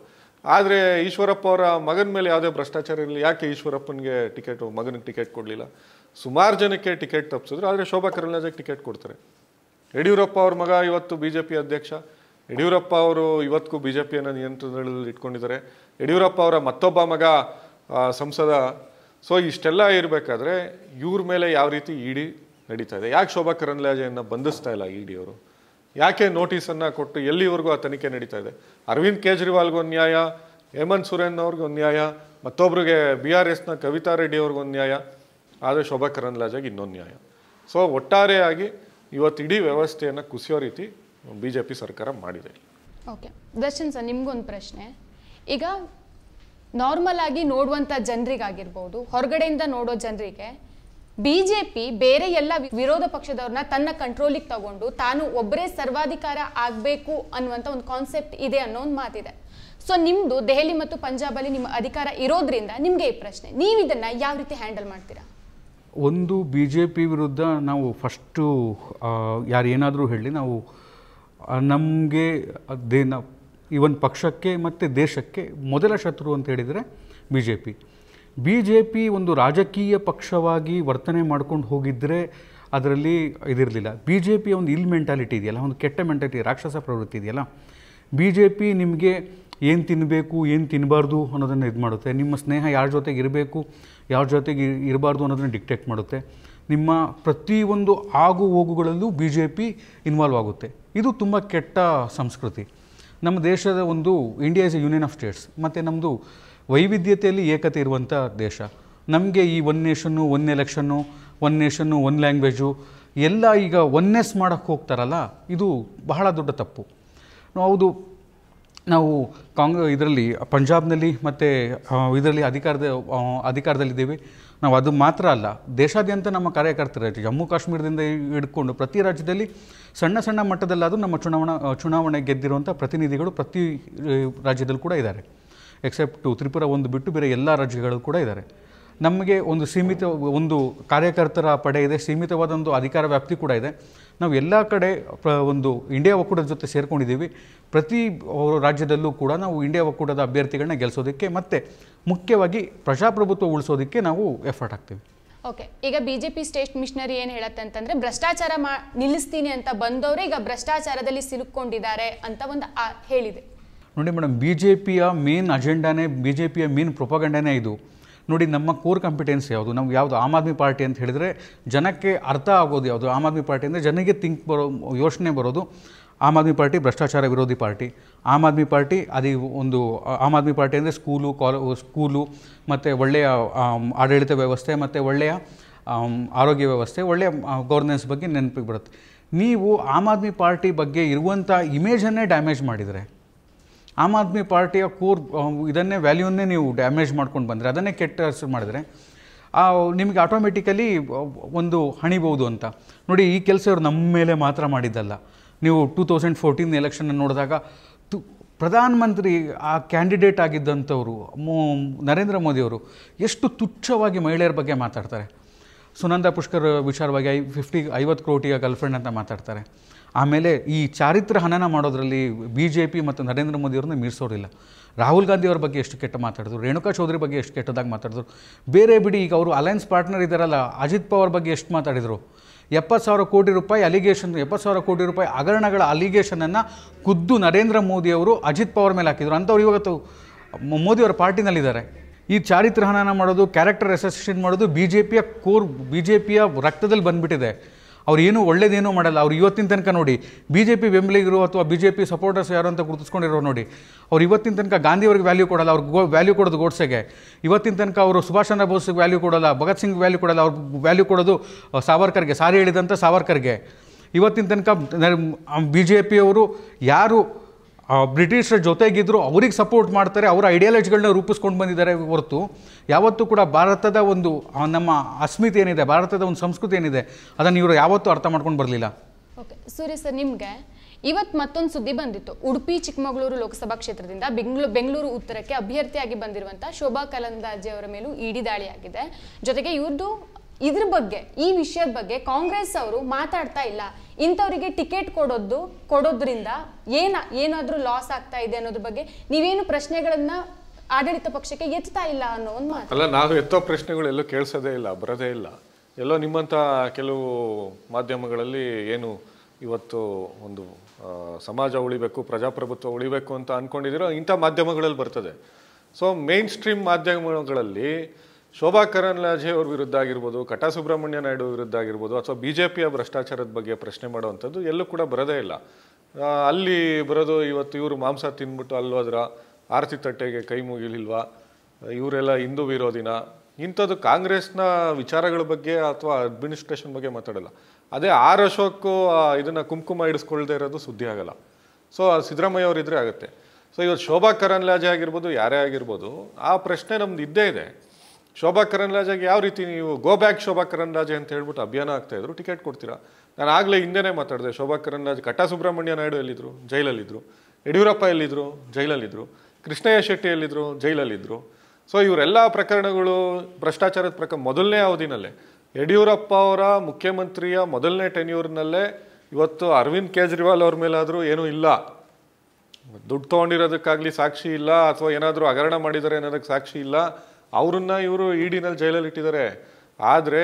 Speaker 1: ಆದರೆ ಈಶ್ವರಪ್ಪ ಅವರ ಮಗನ ಮೇಲೆ ಯಾವುದೇ ಭ್ರಷ್ಟಾಚಾರ ಇರಲಿ ಯಾಕೆ ಈಶ್ವರಪ್ಪನಿಗೆ ಟಿಕೆಟ್ ಮಗನಿಗೆ ಟಿಕೆಟ್ ಕೊಡಲಿಲ್ಲ ಸುಮಾರು ಜನಕ್ಕೆ ಟಿಕೆಟ್ ತಪ್ಪಿಸಿದ್ರು ಆದರೆ ಶೋಭಾ ಕರಂದ್ಲಾಜೆಗೆ ಟಿಕೆಟ್ ಕೊಡ್ತಾರೆ ಯಡಿಯೂರಪ್ಪ ಅವ್ರ ಮಗ ಇವತ್ತು ಬಿ ಜೆ ಪಿ ಅಧ್ಯಕ್ಷ ಯಡಿಯೂರಪ್ಪ ಅವರು ಇವತ್ತಿಗೂ ಬಿ ಜೆ ಪಿಯನ್ನು ನಿಯಂತ್ರಣದಲ್ಲಿ ಇಟ್ಕೊಂಡಿದ್ದಾರೆ ಯಡಿಯೂರಪ್ಪ ಅವರ ಮತ್ತೊಬ್ಬ ಮಗ ಸಂಸದ ಸೊ ಇಷ್ಟೆಲ್ಲ ಇರಬೇಕಾದ್ರೆ ಇವ್ರ ಮೇಲೆ ಯಾವ ರೀತಿ ಇಡಿ ನಡೀತಾ ಇದೆ ಯಾಕೆ ಶೋಭಾ ಕರಂದ್ಲಾಜೆಯನ್ನು ಬಂಧಿಸ್ತಾ ಇಲ್ಲ ಇಡಿಯವರು ಯಾಕೆ ನೋಟಿಸನ್ನು ಕೊಟ್ಟು ಎಲ್ಲಿವರೆಗೂ ಆ ತನಿಖೆ ನಡೀತಾ ಇದೆ ಅರವಿಂದ್ ಕೇಜ್ರಿವಾಲ್ಗೆ ನ್ಯಾಯ ಹೇಮಂತ್ ಸುರೇನ್ ಅವ್ರಿಗೆ ನ್ಯಾಯ ಮತ್ತೊಬ್ಬರಿಗೆ ಬಿ ಆರ್ ಎಸ್ನ ಕವಿತಾ ರೆಡ್ಡಿ ಅವ್ರಿಗೊಂದು ನ್ಯಾಯ ಆದರೆ ಶೋಭಾ ಕರಂದ್ಲಾಜಾಗಿ ಇನ್ನೊಂದು ನ್ಯಾಯ ಸೊ ಒಟ್ಟಾರೆಯಾಗಿ ಇವತ್ತು ಇಡೀ ವ್ಯವಸ್ಥೆಯನ್ನು ಕುಸಿಯೋ ರೀತಿ ಬಿ ಜೆ ಪಿ ಸರ್ಕಾರ ಮಾಡಿದೆ
Speaker 3: ಓಕೆ ದರ್ಶನ್ ಸರ್ ನಿಮ್ಗೊಂದು ಪ್ರಶ್ನೆ ಈಗ ನಾರ್ಮಲ್ ಆಗಿ ನೋಡುವಂಥ ಜನರಿಗಾಗಿರ್ಬೋದು ಹೊರಗಡೆಯಿಂದ ನೋಡೋ ಜನರಿಗೆ ಬಿಜೆಪಿ ಬೇರೆ ಎಲ್ಲ ವಿರೋಧ ಪಕ್ಷದವ್ರನ್ನ ತನ್ನ ಕಂಟ್ರೋಲಿಗೆ ತಗೊಂಡು ತಾನು ಒಬ್ಬರೇ ಸರ್ವಾಧಿಕಾರ ಆಗಬೇಕು ಅನ್ನುವಂತ ಒಂದು ಕಾನ್ಸೆಪ್ಟ್ ಇದೆ ಅನ್ನೋ ಒಂದು ಮಾತಿದೆ ಸೊ ನಿಮ್ಮದು ದೆಹಲಿ ಮತ್ತು ಪಂಜಾಬ್ ಅಲ್ಲಿ ನಿಮ್ಮ ಅಧಿಕಾರ ಇರೋದ್ರಿಂದ ನಿಮಗೆ ಈ ಪ್ರಶ್ನೆ ನೀವು ಇದನ್ನ ಯಾವ ರೀತಿ ಹ್ಯಾಂಡಲ್ ಮಾಡ್ತೀರಾ
Speaker 2: ಒಂದು ಬಿ ಜೆ ಪಿ ವಿರುದ್ಧ ನಾವು ಫಸ್ಟು ಯಾರು ಏನಾದರೂ ಹೇಳಿ ನಾವು ನಮಗೆ ಈ ಒಂದು ಪಕ್ಷಕ್ಕೆ ಮತ್ತು ದೇಶಕ್ಕೆ ಮೊದಲ ಶತ್ರು ಅಂತ ಹೇಳಿದರೆ B J P B J P ಒಂದು ರಾಜಕೀಯ ಪಕ್ಷವಾಗಿ ವರ್ತನೆ ಮಾಡ್ಕೊಂಡು ಹೋಗಿದ್ದರೆ ಅದರಲ್ಲಿ ಇದಿರಲಿಲ್ಲ ಬಿ ಜೆ ಪಿಯ ಒಂದು ಇಲ್ ಮೆಂಟಾಲಿಟಿ ಇದೆಯಲ್ಲ ಒಂದು ಕೆಟ್ಟ ಮೆಂಟಾಲಿಟಿ ರಾಕ್ಷಸ ಪ್ರವೃತ್ತಿ ಇದೆಯಲ್ಲ ಬಿ ಜೆ ಪಿ ನಿಮಗೆ ಏನು ತಿನ್ನಬೇಕು ಏನು ತಿನ್ನಬಾರ್ದು ಅನ್ನೋದನ್ನು ಇದು ಮಾಡುತ್ತೆ ನಿಮ್ಮ ಸ್ನೇಹ ಯಾರ ಜೊತೆಗೆ ಇರಬೇಕು ಯಾರ ಜೊತೆಗೆ ಇರಬಾರ್ದು ಅನ್ನೋದನ್ನು ಡಿಕ್ಟೇಟ್ ಮಾಡುತ್ತೆ ನಿಮ್ಮ ಪ್ರತಿಯೊಂದು ಆಗು ಹೋಗುಗಳಲ್ಲೂ ಬಿ ಜೆ ಪಿ ಇನ್ವಾಲ್ವ್ ಆಗುತ್ತೆ ಇದು ತುಂಬ ಕೆಟ್ಟ ಸಂಸ್ಕೃತಿ ನಮ್ಮ ದೇಶದ ಒಂದು India is a union of states ಮತ್ತು ನಮ್ಮದು ವೈವಿಧ್ಯತೆಯಲ್ಲಿ ಏಕತೆ ಇರುವಂಥ ದೇಶ ನಮಗೆ ಈ one nation one election one nation one language ಎಲ್ಲ ಈಗ ಒನ್ನೆಸ್ ಮಾಡೋಕ್ಕೆ ಹೋಗ್ತಾರಲ್ಲ ಇದು ಬಹಳ ದೊಡ್ಡ ತಪ್ಪು ಹೌದು ನಾವು ಕಾಂಗ್ರೆ ಇದರಲ್ಲಿ ಪಂಜಾಬ್ನಲ್ಲಿ ಮತ್ತು ಇದರಲ್ಲಿ ಅಧಿಕಾರದ ಅಧಿಕಾರದಲ್ಲಿದ್ದೀವಿ ನಾವು ಅದು ಮಾತ್ರ ಅಲ್ಲ ದೇಶಾದ್ಯಂತ ನಮ್ಮ ಕಾರ್ಯಕರ್ತರ ಜಮ್ಮು ಕಾಶ್ಮೀರದಿಂದ ಹಿಡ್ಕೊಂಡು ಪ್ರತಿ ರಾಜ್ಯದಲ್ಲಿ ಸಣ್ಣ ಸಣ್ಣ ಮಟ್ಟದಲ್ಲಾದರೂ ನಮ್ಮ ಚುನಾವಣಾ ಚುನಾವಣೆ ಗೆದ್ದಿರುವಂಥ ಪ್ರತಿನಿಧಿಗಳು ಪ್ರತಿ ರಾಜ್ಯದಲ್ಲೂ ಕೂಡ ಇದ್ದಾರೆ ಎಕ್ಸೆಪ್ಟು ತ್ರಿಪುರ ಒಂದು ಬಿಟ್ಟು ಬೇರೆ ಎಲ್ಲ ರಾಜ್ಯಗಳು ಕೂಡ ಇದ್ದಾರೆ ನಮಗೆ ಒಂದು ಸೀಮಿತ ಒಂದು ಕಾರ್ಯಕರ್ತರ ಪಡೆ ಇದೆ ಸೀಮಿತವಾದ ಒಂದು ಅಧಿಕಾರ ವ್ಯಾಪ್ತಿ ಕೂಡ ಇದೆ ನಾವು ಎಲ್ಲ ಕಡೆ ಒಂದು ಇಂಡಿಯಾ ಒಕ್ಕೂಟದ ಜೊತೆ ಸೇರ್ಕೊಂಡಿದ್ದೀವಿ ಪ್ರತಿ ರಾಜ್ಯದಲ್ಲೂ ಕೂಡ ನಾವು ಇಂಡಿಯಾ ಒಕ್ಕೂಟದ ಅಭ್ಯರ್ಥಿಗಳನ್ನ ಗೆಲ್ಲಿಸೋದಕ್ಕೆ ಮತ್ತು ಮುಖ್ಯವಾಗಿ ಪ್ರಜಾಪ್ರಭುತ್ವ ಉಳಿಸೋದಕ್ಕೆ ನಾವು ಎಫರ್ಟ್ ಹಾಕ್ತೀವಿ
Speaker 3: ಓಕೆ ಈಗ B J P state machinery ಏನು ಹೇಳುತ್ತೆ ಅಂತಂದರೆ ಭ್ರಷ್ಟಾಚಾರ ಮಾ ನಿಲ್ಲಿಸ್ತೀನಿ ಅಂತ ಬಂದವರು ಈಗ ಭ್ರಷ್ಟಾಚಾರದಲ್ಲಿ ಸಿಲುಕೊಂಡಿದ್ದಾರೆ ಅಂತ ಒಂದು ಹೇಳಿದೆ
Speaker 2: ನೋಡಿ ಮೇಡಮ್ ಬಿ ಜೆ ಪಿಯ ಮೇನ್ ಅಜೆಂಡಾನೇ ಬಿ ಜೆ ಪಿಯ ಮೇನ್ ಪ್ರೊಪಗಂಡನೇ ಇದು ನೋಡಿ ನಮ್ಮ ಕೋರ್ ಕಾಂಪಿಟೆನ್ಸ್ ಯಾವುದು ನಾವು ಯಾವುದು ಆಮ್ ಆದ್ಮಿ ಪಾರ್ಟಿ ಅಂತ ಹೇಳಿದರೆ ಜನಕ್ಕೆ ಅರ್ಥ ಆಗೋದು ಯಾವುದು ಆಮ್ ಆದ್ಮಿ ಪಾರ್ಟಿ ಅಂದರೆ ಜನಕ್ಕೆ ತಿಂಕ್ ಬರೋ ಯೋಚನೆ ಬರೋದು ಆಮ್ ಆದ್ಮಿ ಪಾರ್ಟಿ ಭ್ರಷ್ಟಾಚಾರ ವಿರೋಧಿ ಪಾರ್ಟಿ ಆಮ್ ಆದ್ಮಿ ಪಾರ್ಟಿ ಅದು ಒಂದು ಆಮ್ ಆದ್ಮಿ ಪಾರ್ಟಿ ಅಂದರೆ ಸ್ಕೂಲು ಕಾಲ ಸ್ಕೂಲು ಮತ್ತು ಒಳ್ಳೆಯ ಆಡಳಿತ ವ್ಯವಸ್ಥೆ ಮತ್ತು ಒಳ್ಳೆಯ ಆರೋಗ್ಯ ವ್ಯವಸ್ಥೆ ಒಳ್ಳೆಯ ಗೌರ್ನೆನ್ಸ್ ಬಗ್ಗೆ ನೆನಪಿಗೆ ಬರುತ್ತೆ ನೀವು ಆಮ್ ಆದ್ಮಿ ಪಾರ್ಟಿ ಬಗ್ಗೆ ಇರುವಂಥ ಇಮೇಜನ್ನೇ ಡ್ಯಾಮೇಜ್ ಮಾಡಿದರೆ ಆಮ್ ಆದ್ಮಿ ಪಾರ್ಟಿಯ ಕೂರ್ ಇದನ್ನೇ ವ್ಯಾಲ್ಯೂನ್ನೇ ನೀವು ಡ್ಯಾಮೇಜ್ ಮಾಡ್ಕೊಂಡು ಬಂದರೆ ಅದನ್ನೇ ಕೆಟ್ಟ ಹೆಸರು ಮಾಡಿದರೆ ನಿಮಗೆ ಆಟೋಮೆಟಿಕಲಿ ಒಂದು ಹಣಿಬೋದು ಅಂತ ನೋಡಿ ಈ ಕೆಲಸ ಅವರು ನಮ್ಮ ಮೇಲೆ ಮಾತ್ರ ಮಾಡಿದ್ದಲ್ಲ ನೀವು ಟೂ ತೌಸಂಡ್ ಫೋರ್ಟೀನ್ ಎಲೆಕ್ಷನ್ ನೋಡಿದಾಗ ತು ಪ್ರಧಾನಮಂತ್ರಿ ಆ ಕ್ಯಾಂಡಿಡೇಟ್ ಆಗಿದ್ದಂಥವರು ಮೋ ನರೇಂದ್ರ ಮೋದಿಯವರು ಎಷ್ಟು ತುಚ್ಛವಾಗಿ ಮಹಿಳೆಯರ ಬಗ್ಗೆ ಮಾತಾಡ್ತಾರೆ ಸುನಂದ ಪುಷ್ಕರ್ ವಿಚಾರವಾಗಿ ಐ ಫಿಫ್ಟಿ ಐವತ್ತು ಕೋಟಿಯ ಗರ್ಲ್ಫ್ರೆಂಡ್ ಅಂತ ಮಾತಾಡ್ತಾರೆ ಆಮೇಲೆ ಈ ಚಾರಿತ್ರ ಹನನ ಮಾಡೋದರಲ್ಲಿ ಬಿ ಜೆ ಪಿ ಮತ್ತು ನರೇಂದ್ರ ಮೋದಿಯವ್ರನ್ನ ಮೀರಿಸೋರಿಲ್ಲ ರಾಹುಲ್ ಗಾಂಧಿ ಅವ್ರ ಬಗ್ಗೆ ಎಷ್ಟು ಕೆಟ್ಟ ಮಾತಾಡಿದ್ರು ರೇಣುಕಾ ಚೌಧರಿ ಬಗ್ಗೆ ಎಷ್ಟು ಕೆಟ್ಟದಾಗಿ ಮಾತಾಡಿದ್ರು ಬೇರೆ ಬಿಡಿ ಈಗ ಅವರು ಅಲಯನ್ಸ್ ಪಾರ್ಟ್ನರ್ ಇದ್ದಾರಲ್ಲ ಅಜಿತ್ ಪವಾರ್ ಬಗ್ಗೆ ಎಷ್ಟು ಮಾತಾಡಿದರು ಎಪ್ಪತ್ತು ಸಾವಿರ ಕೋಟಿ ರೂಪಾಯಿ ಅಲಿಗೇಷನ್ ಎಪ್ಪತ್ತು ಸಾವಿರ ಕೋಟಿ ರೂಪಾಯಿ ಹಗರಣಗಳ ಅಲಿಗೇಷನನ್ನು ಖುದ್ದು ನರೇಂದ್ರ ಮೋದಿಯವರು ಅಜಿತ್ ಪವಾರ್ ಮೇಲೆ ಹಾಕಿದರು ಅಂಥವ್ರು ಇವತ್ತು ಮೋದಿಯವರ ಪಾರ್ಟಿನಲ್ಲಿದ್ದಾರೆ ಈ ಚಾರಿತ್ರ ಹನನ ಮಾಡೋದು ಕ್ಯಾರೆಕ್ಟರ್ ಅಸೋಸಿಯೇಷನ್ ಮಾಡೋದು ಬಿ ಜೆ ಪಿಯ ಕೋರ್ ಬಿ ಜೆ ಪಿಯ ರಕ್ತದಲ್ಲಿ ಬಂದುಬಿಟ್ಟಿದೆ ಅವ್ರು ಏನು ಒಳ್ಳೇದೇನೂ ಮಾಡಲ್ಲ ಅವ್ರು ಇವತ್ತಿನ ತನಕ ನೋಡಿ ಬಿ ಜೆ ಪಿ ಬೆಂಬಲಿಗರು ಅಥವಾ ಬಿ ಜೆ ಪಿ ಸಪೋರ್ಟರ್ಸ್ ಯಾರು ಅಂತ ಗುರುತಿಸ್ಕೊಂಡಿರೋ ನೋಡಿ ಅವ್ರು ಇವತ್ತಿನ ತನಕ ಗಾಂಧಿಯವ್ರಿಗೆ ವ್ಯಾಲ್ಯೂ ಕೊಡಲ್ಲ ಅವ್ರಿಗೆ ಗೋ ವ್ಯಾಲ್ಯೂ ಕೊಡೋದು ಗೋಡ್ಸೆಗೆ ಇವತ್ತಿನ ತನಕ ಅವರು ಸುಭಾಷ್ ಚಂದ್ರ ಬೋಸ್ಗೆ ವ್ಯಾಲ್ಯೂ ಕೊಡಲ್ಲ ಭಗತ್ ಸಿಂಗ್ ವ್ಯಾಲ್ಯೂ ಕೊಡಲ್ಲ ಅವ್ರ ವ್ಯಾಲ್ಯೂ ಕೊಡೋದು ಸಾವರ್ಕರ್ಗೆ ಸಾರಿ ಹೇಳಿದಂಥ ಸಾವರ್ಕರ್ಗೆ ಇವತ್ತಿನ ತನಕ ಬಿ ಜೆ ಪಿಯವರು ಯಾರು ಬ್ರಿಟಿಷರ ಜೊತೆಗಿದ್ರು ಅವ್ರಿಗೆ ಸಪೋರ್ಟ್ ಮಾಡ್ತಾರೆ ಅವರ ಐಡಿಯಾಲಜಿಗಳನ್ನ ರೂಪಿಸ್ಕೊಂಡು ಬಂದಿದ್ದಾರೆ ಹೊರತು ಯಾವತ್ತೂ ಕೂಡ ಭಾರತದ ಒಂದು ನಮ್ಮ ಅಸ್ಮಿತೆ ಏನಿದೆ ಭಾರತದ ಒಂದು ಸಂಸ್ಕೃತಿ ಏನಿದೆ ಅದನ್ನು ಇವರು ಯಾವತ್ತೂ ಅರ್ಥ ಮಾಡ್ಕೊಂಡು ಬರಲಿಲ್ಲ
Speaker 3: ಓಕೆ ಸೂರ್ಯ ಸರ್ ನಿಮಗೆ ಇವತ್ತು ಮತ್ತೊಂದು ಸುದ್ದಿ ಬಂದಿತ್ತು ಉಡುಪಿ ಚಿಕ್ಕಮಗಳೂರು ಲೋಕಸಭಾ ಕ್ಷೇತ್ರದಿಂದ ಬೆಂಗಳೂರು ಬೆಂಗಳೂರು ಉತ್ತರಕ್ಕೆ ಅಭ್ಯರ್ಥಿಯಾಗಿ ಬಂದಿರುವಂಥ ಶೋಭಾ ಕಲಂದಾಜೆ ಅವರ ಮೇಲೂ ಇಡಿ ದಾಳಿಯಾಗಿದೆ ಜೊತೆಗೆ ಇವ್ರದ್ದು ಇದ್ರ ಬಗ್ಗೆ ಈ ವಿಷಯದ ಬಗ್ಗೆ ಕಾಂಗ್ರೆಸ್ ಅವರು ಮಾತಾಡ್ತಾ ಇಲ್ಲ ಇಂಥವರಿಗೆ ಟಿಕೆಟ್ ಕೊಡೋದು ಕೊಡೋದ್ರಿಂದ ಏನ ಏನಾದರೂ ಲಾಸ್ ಆಗ್ತಾ ಇದೆ ಅನ್ನೋದ್ರ ಬಗ್ಗೆ ನೀವೇನು ಪ್ರಶ್ನೆಗಳನ್ನ ಆಡಳಿತ ಪಕ್ಷಕ್ಕೆ ಎತ್ತಾ ಇಲ್ಲ ಅನ್ನೋ ಒಂದು ಮಾತು ಅಲ್ಲ
Speaker 1: ನಾವು ಎತ್ತೋ ಪ್ರಶ್ನೆಗಳು ಎಲ್ಲೂ ಕೇಳಿಸೋದೇ ಇಲ್ಲ ಬರೋದೇ ಇಲ್ಲ ಎಲ್ಲೋ ನಿಮ್ಮಂಥ ಕೆಲವು ಮಾಧ್ಯಮಗಳಲ್ಲಿ ಏನು ಇವತ್ತು ಒಂದು ಸಮಾಜ ಉಳಿಬೇಕು ಪ್ರಜಾಪ್ರಭುತ್ವ ಉಳಿಬೇಕು ಅಂತ ಅನ್ಕೊಂಡಿದಿರೋ ಇಂಥ ಮಾಧ್ಯಮಗಳಲ್ಲಿ ಬರ್ತದೆ ಸೊ ಮೇನ್ ಸ್ಟ್ರೀಮ್ ಮಾಧ್ಯಮಗಳಲ್ಲಿ ಶೋಭಾ ಕರಂದ್ಲಾಜೆ ಅವ್ರ ವಿರುದ್ಧ ಆಗಿರ್ಬೋದು ಕಟಾ ಸುಬ್ರಹ್ಮಣ್ಯ ನಾಯ್ಡು ವಿರುದ್ಧ ಆಗಿರ್ಬೋದು ಅಥವಾ ಬಿ ಜೆ ಪಿಯ ಭ್ರಷ್ಟಾಚಾರದ ಬಗ್ಗೆ ಪ್ರಶ್ನೆ ಮಾಡುವಂಥದ್ದು ಎಲ್ಲೂ ಕೂಡ ಬರೋದೇ ಇಲ್ಲ ಅಲ್ಲಿ ಬರೋದು ಇವತ್ತು ಇವರು ಮಾಂಸ ತಿಂದ್ಬಿಟ್ಟು ಅಲ್ಲೋದ್ರ ಆರತಿ ತಟ್ಟೆಗೆ ಕೈ ಮುಗಿಲಿಲ್ವಾ ಇವರೆಲ್ಲ ಹಿಂದೂ ವಿರೋಧಿನ ಇಂಥದ್ದು ಕಾಂಗ್ರೆಸ್ನ ವಿಚಾರಗಳ ಬಗ್ಗೆ ಅಥವಾ ಅಡ್ಮಿನಿಸ್ಟ್ರೇಷನ್ ಬಗ್ಗೆ ಮಾತಾಡಲ್ಲ ಅದೇ ಆರ್ ಅಶೋಕು ಇದನ್ನು ಕುಂಕುಮ ಇಡಿಸ್ಕೊಳ್ದೇ ಇರೋದು ಸುದ್ದಿ ಆಗಲ್ಲ ಸೊ ಸಿದ್ದರಾಮಯ್ಯ ಅವರಿದ್ದರೆ ಆಗುತ್ತೆ ಸೊ ಇವತ್ತು ಶೋಭಾ ಕರಂದ್ಲಾಜೆ ಆಗಿರ್ಬೋದು ಯಾರೇ ಆಗಿರ್ಬೋದು ಆ ಪ್ರಶ್ನೆ ನಮ್ದು ಇದ್ದೇ ಇದೆ ಶೋಭಾ ಕರಂದ್ಲಾಜೆಗೆ ಯಾವ ರೀತಿ ನೀವು ಗೋ ಬ್ಯಾಕ್ ಶೋಭಾ ಕರಂದ್ಲಾಜೆ ಅಂತ ಹೇಳ್ಬಿಟ್ಟು ಅಭಿಯಾನ ಆಗ್ತಾಯಿದ್ರು ಟಿಕೆಟ್ ಕೊಡ್ತೀರಾ ನಾನು ಆಗಲೇ ಹಿಂದೆನೇ ಮಾತಾಡಿದೆ ಶೋಭಾ ಕರಂದ್ಲಾಜೆ ಕಟ್ಟಾ ಸುಬ್ರಹ್ಮಣ್ಯ ನಾಯ್ಡು ಎಲ್ಲಿದ್ದರು ಜೈಲಲ್ಲಿದ್ದರು ಯಡಿಯೂರಪ್ಪ ಎಲ್ಲಿದ್ದರು ಜೈಲಲ್ಲಿದ್ದರು ಕೃಷ್ಣಯ್ಯ ಶೆಟ್ಟಿ ಎಲ್ಲಿದ್ದರು ಜೈಲಲ್ಲಿದ್ದರು ಸೊ ಇವರೆಲ್ಲ ಪ್ರಕರಣಗಳು ಭ್ರಷ್ಟಾಚಾರದ ಪ್ರಕಾರ ಮೊದಲನೇ ಅವಧಿನಲ್ಲೇ ಯಡಿಯೂರಪ್ಪ ಅವರ ಮುಖ್ಯಮಂತ್ರಿಯ ಮೊದಲನೇ ಟೆನ್ಯೂರ್ನಲ್ಲೇ ಇವತ್ತು ಅರವಿಂದ್ ಕೇಜ್ರಿವಾಲ್ ಅವ್ರ ಮೇಲಾದರೂ ಏನೂ ಇಲ್ಲ ದುಡ್ಡು ತೊಗೊಂಡಿರೋದಕ್ಕಾಗಲಿ ಸಾಕ್ಷಿ ಇಲ್ಲ ಅಥವಾ ಏನಾದರೂ ಹಗರಣ ಮಾಡಿದ್ದಾರೆ ಅನ್ನೋದಕ್ಕೆ ಸಾಕ್ಷಿ ಇಲ್ಲ ಅವರನ್ನ ಇವರು ಇಡಿನಲ್ಲಿ ಜೈಲಲ್ಲಿ ಇಟ್ಟಿದ್ದಾರೆ ಆದರೆ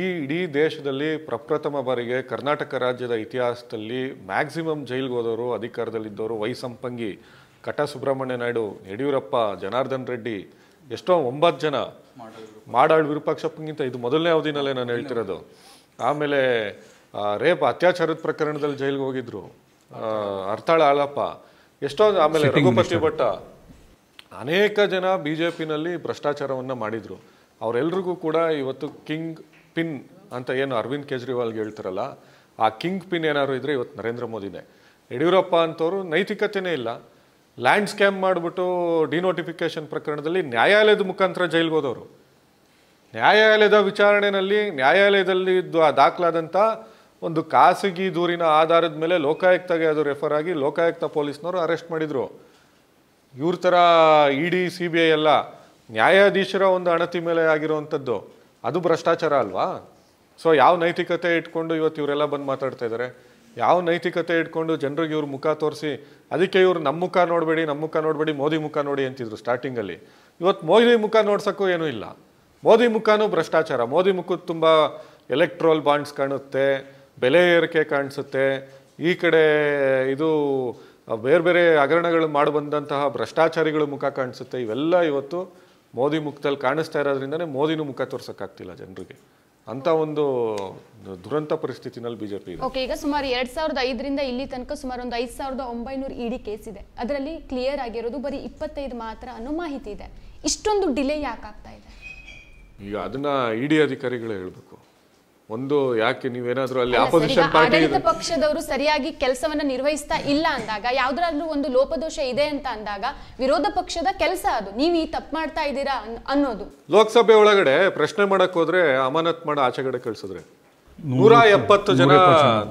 Speaker 1: ಈ ಇಡೀ ದೇಶದಲ್ಲಿ ಪ್ರಪ್ರಥಮ ಬಾರಿಗೆ ಕರ್ನಾಟಕ ರಾಜ್ಯದ ಇತಿಹಾಸದಲ್ಲಿ ಮ್ಯಾಕ್ಸಿಮಮ್ ಜೈಲ್ಗೆ ಹೋದವರು ಅಧಿಕಾರದಲ್ಲಿದ್ದವರು ವೈ ಸಂಪಂಗಿ ಕಟ ಸುಬ್ರಹ್ಮಣ್ಯ ನಾಯ್ಡು ಯಡಿಯೂರಪ್ಪ ಜನಾರ್ದನ್ ರೆಡ್ಡಿ ಎಷ್ಟೋ ಒಂಬತ್ತು ಜನ ಮಾಡಾಳ್ ವಿರೂಪಾಕ್ಷಪ್ಪಗಿಂತ ಇದು ಮೊದಲನೇ ಅವಧಿನಲ್ಲೇ ನಾನು ಹೇಳ್ತಿರೋದು ಆಮೇಲೆ ರೇಪ್ ಅತ್ಯಾಚಾರದ ಪ್ರಕರಣದಲ್ಲಿ ಜೈಲಿಗೆ ಹೋಗಿದ್ರು ಅರ್ಥಾಳ ಆಳಪ್ಪ ಎಷ್ಟೋ ಆಮೇಲೆ ರಘುಪತಿ ಭಟ್ಟ ಅನೇಕ ಜನ ಬಿ ಜೆ ಪಿನಲ್ಲಿ ಭ್ರಷ್ಟಾಚಾರವನ್ನು ಮಾಡಿದರು ಅವರೆಲ್ರಿಗೂ ಕೂಡ ಇವತ್ತು ಕಿಂಗ್ ಪಿನ್ ಅಂತ ಏನು ಅರವಿಂದ್ ಕೇಜ್ರಿವಾಲ್ಗೆ ಹೇಳ್ತಾರಲ್ಲ ಆ ಕಿಂಗ್ ಪಿನ್ ಏನಾದ್ರು ಇದ್ದರೆ ಇವತ್ತು ನರೇಂದ್ರ ಮೋದಿನೇ ಯಡಿಯೂರಪ್ಪ ಅಂತವರು ನೈತಿಕತೆಯೇ ಇಲ್ಲ ಲ್ಯಾಂಡ್ ಸ್ಕ್ಯಾಮ್ ಮಾಡಿಬಿಟ್ಟು ಡಿನೋಟಿಫಿಕೇಷನ್ ಪ್ರಕರಣದಲ್ಲಿ ನ್ಯಾಯಾಲಯದ ಮುಖಾಂತರ ಜೈಲ್ಗೆ ಹೋದವರು ನ್ಯಾಯಾಲಯದ ವಿಚಾರಣೆಯಲ್ಲಿ ನ್ಯಾಯಾಲಯದಲ್ಲಿ ದಾಖಲಾದಂಥ ಒಂದು ಖಾಸಗಿ ದೂರಿನ ಆಧಾರದ ಮೇಲೆ ಲೋಕಾಯುಕ್ತಗೆ ಅದು ರೆಫರ್ ಆಗಿ ಲೋಕಾಯುಕ್ತ ಪೊಲೀಸ್ನವರು ಅರೆಸ್ಟ್ ಮಾಡಿದರು ಇವ್ರ ಥರ E D C B I ಎಲ್ಲ ನ್ಯಾಯಾಧೀಶರ ಒಂದು ಅಣತಿ ಮೇಲೆ ಆಗಿರುವಂಥದ್ದು ಅದು ಭ್ರಷ್ಟಾಚಾರ ಅಲ್ವಾ ಸೊ ಯಾವ ನೈತಿಕತೆ ಇಟ್ಕೊಂಡು ಇವತ್ತು ಇವರೆಲ್ಲ ಬಂದು ಮಾತಾಡ್ತಾ ಇದ್ದಾರೆ ಯಾವ ನೈತಿಕತೆ ಇಟ್ಕೊಂಡು ಜನರಿಗೆ ಇವ್ರ ಮುಖ ತೋರಿಸಿ ಅದಕ್ಕೆ ಇವರು ನಮ್ಮ ಮುಖ ನೋಡಬೇಡಿ ನಮ್ಮ ಮುಖ ನೋಡಬೇಡಿ ಮೋದಿ ಮುಖ ನೋಡಿ ಅಂತಿದ್ರು ಸ್ಟಾರ್ಟಿಂಗಲ್ಲಿ ಇವತ್ತು ಮೋದಿ ಮುಖ ನೋಡ್ಸೋಕ್ಕೂ ಏನೂ ಇಲ್ಲ ಮೋದಿ ಮುಖನೂ ಭ್ರಷ್ಟಾಚಾರ ಮೋದಿ ಮುಖದ ತುಂಬ ಎಲೆಕ್ಟ್ರೋಲ್ ಬಾಂಡ್ಸ್ ಕಾಣುತ್ತೆ ಬೆಲೆ ಏರಿಕೆ ಕಾಣಿಸುತ್ತೆ ಈ ಕಡೆ ಇದು ಬೇರೆ ಬೇರೆ ಹಗರಣಗಳು ಬಂದಂತಹ ಭ್ರಷ್ಟಾಚಾರಿಗಳು ಮುಖ ಕಾಣಿಸುತ್ತೆ ಇವೆಲ್ಲ ಇವತ್ತು ಮೋದಿ ಮುಖದಲ್ಲಿ ಕಾಣಿಸ್ತಾ ಇರೋದ್ರಿಂದನೇ ಮೋದಿನೂ ಮುಖ ತೋರ್ಸೋಕ್ಕಾಗ್ತಿಲ್ಲ ಜನರಿಗೆ ಅಂತ ಒಂದು ದುರಂತ ಪರಿಸ್ಥಿತಿನಲ್ಲಿ ಬಿಜೆಪಿ
Speaker 3: ಓಕೆ ಈಗ ಸುಮಾರು ಎರಡ್ ಸಾವಿರದ ಐದರಿಂದ ಇಲ್ಲಿ ತನಕ ಸುಮಾರು ಒಂದು ಐದು ಸಾವಿರದ ಒಂಬೈನೂರು ಇಡಿ ಕೇಸ್ ಇದೆ ಅದರಲ್ಲಿ ಕ್ಲಿಯರ್ ಆಗಿರೋದು ಬರೀ ಇಪ್ಪತ್ತೈದು ಮಾತ್ರ ಅನ್ನೋ ಮಾಹಿತಿ ಇದೆ ಇಷ್ಟೊಂದು ಡಿಲೇ ಯಾಕಾಗ್ತಾ ಇದೆ
Speaker 1: ಈಗ ಅದನ್ನ ಇಡಿ ಅಧಿಕಾರಿಗಳು ಹೇಳಬೇಕು ಒಂದು ಯಾಕೆ ನೀವೇನಾದ್ರೂ ಅಲ್ಲಿ ಆಪೋಸಿಷನ್ ಆಡಳಿತ
Speaker 3: ಪಕ್ಷದವರು ಸರಿಯಾಗಿ ಕೆಲಸವನ್ನ ನಿರ್ವಹಿಸ್ತಾ ಇಲ್ಲ ಅಂದಾಗ ಯಾವ್ದಾದ್ರೂ ಒಂದು ಲೋಪದೋಷ ಇದೆ ಅಂತ ಅಂದಾಗ ವಿರೋಧ ಪಕ್ಷದ ಕೆಲಸ ಅದು ನೀವು ಈ ತಪ್ಪು ಮಾಡ್ತಾ ಇದ್ದೀರಾ ಅನ್ನೋದು
Speaker 1: ಲೋಕಸಭೆ ಒಳಗಡೆ ಪ್ರಶ್ನೆ ಮಾಡಕ್ ಹೋದ್ರೆ ಅಮಾನತ್ ಮಾಡ ಆಚೆಗಡೆ ಕಳ್ಸಿದ್ರೆ ನೂರ ಎಪ್ಪತ್ತು ಜನ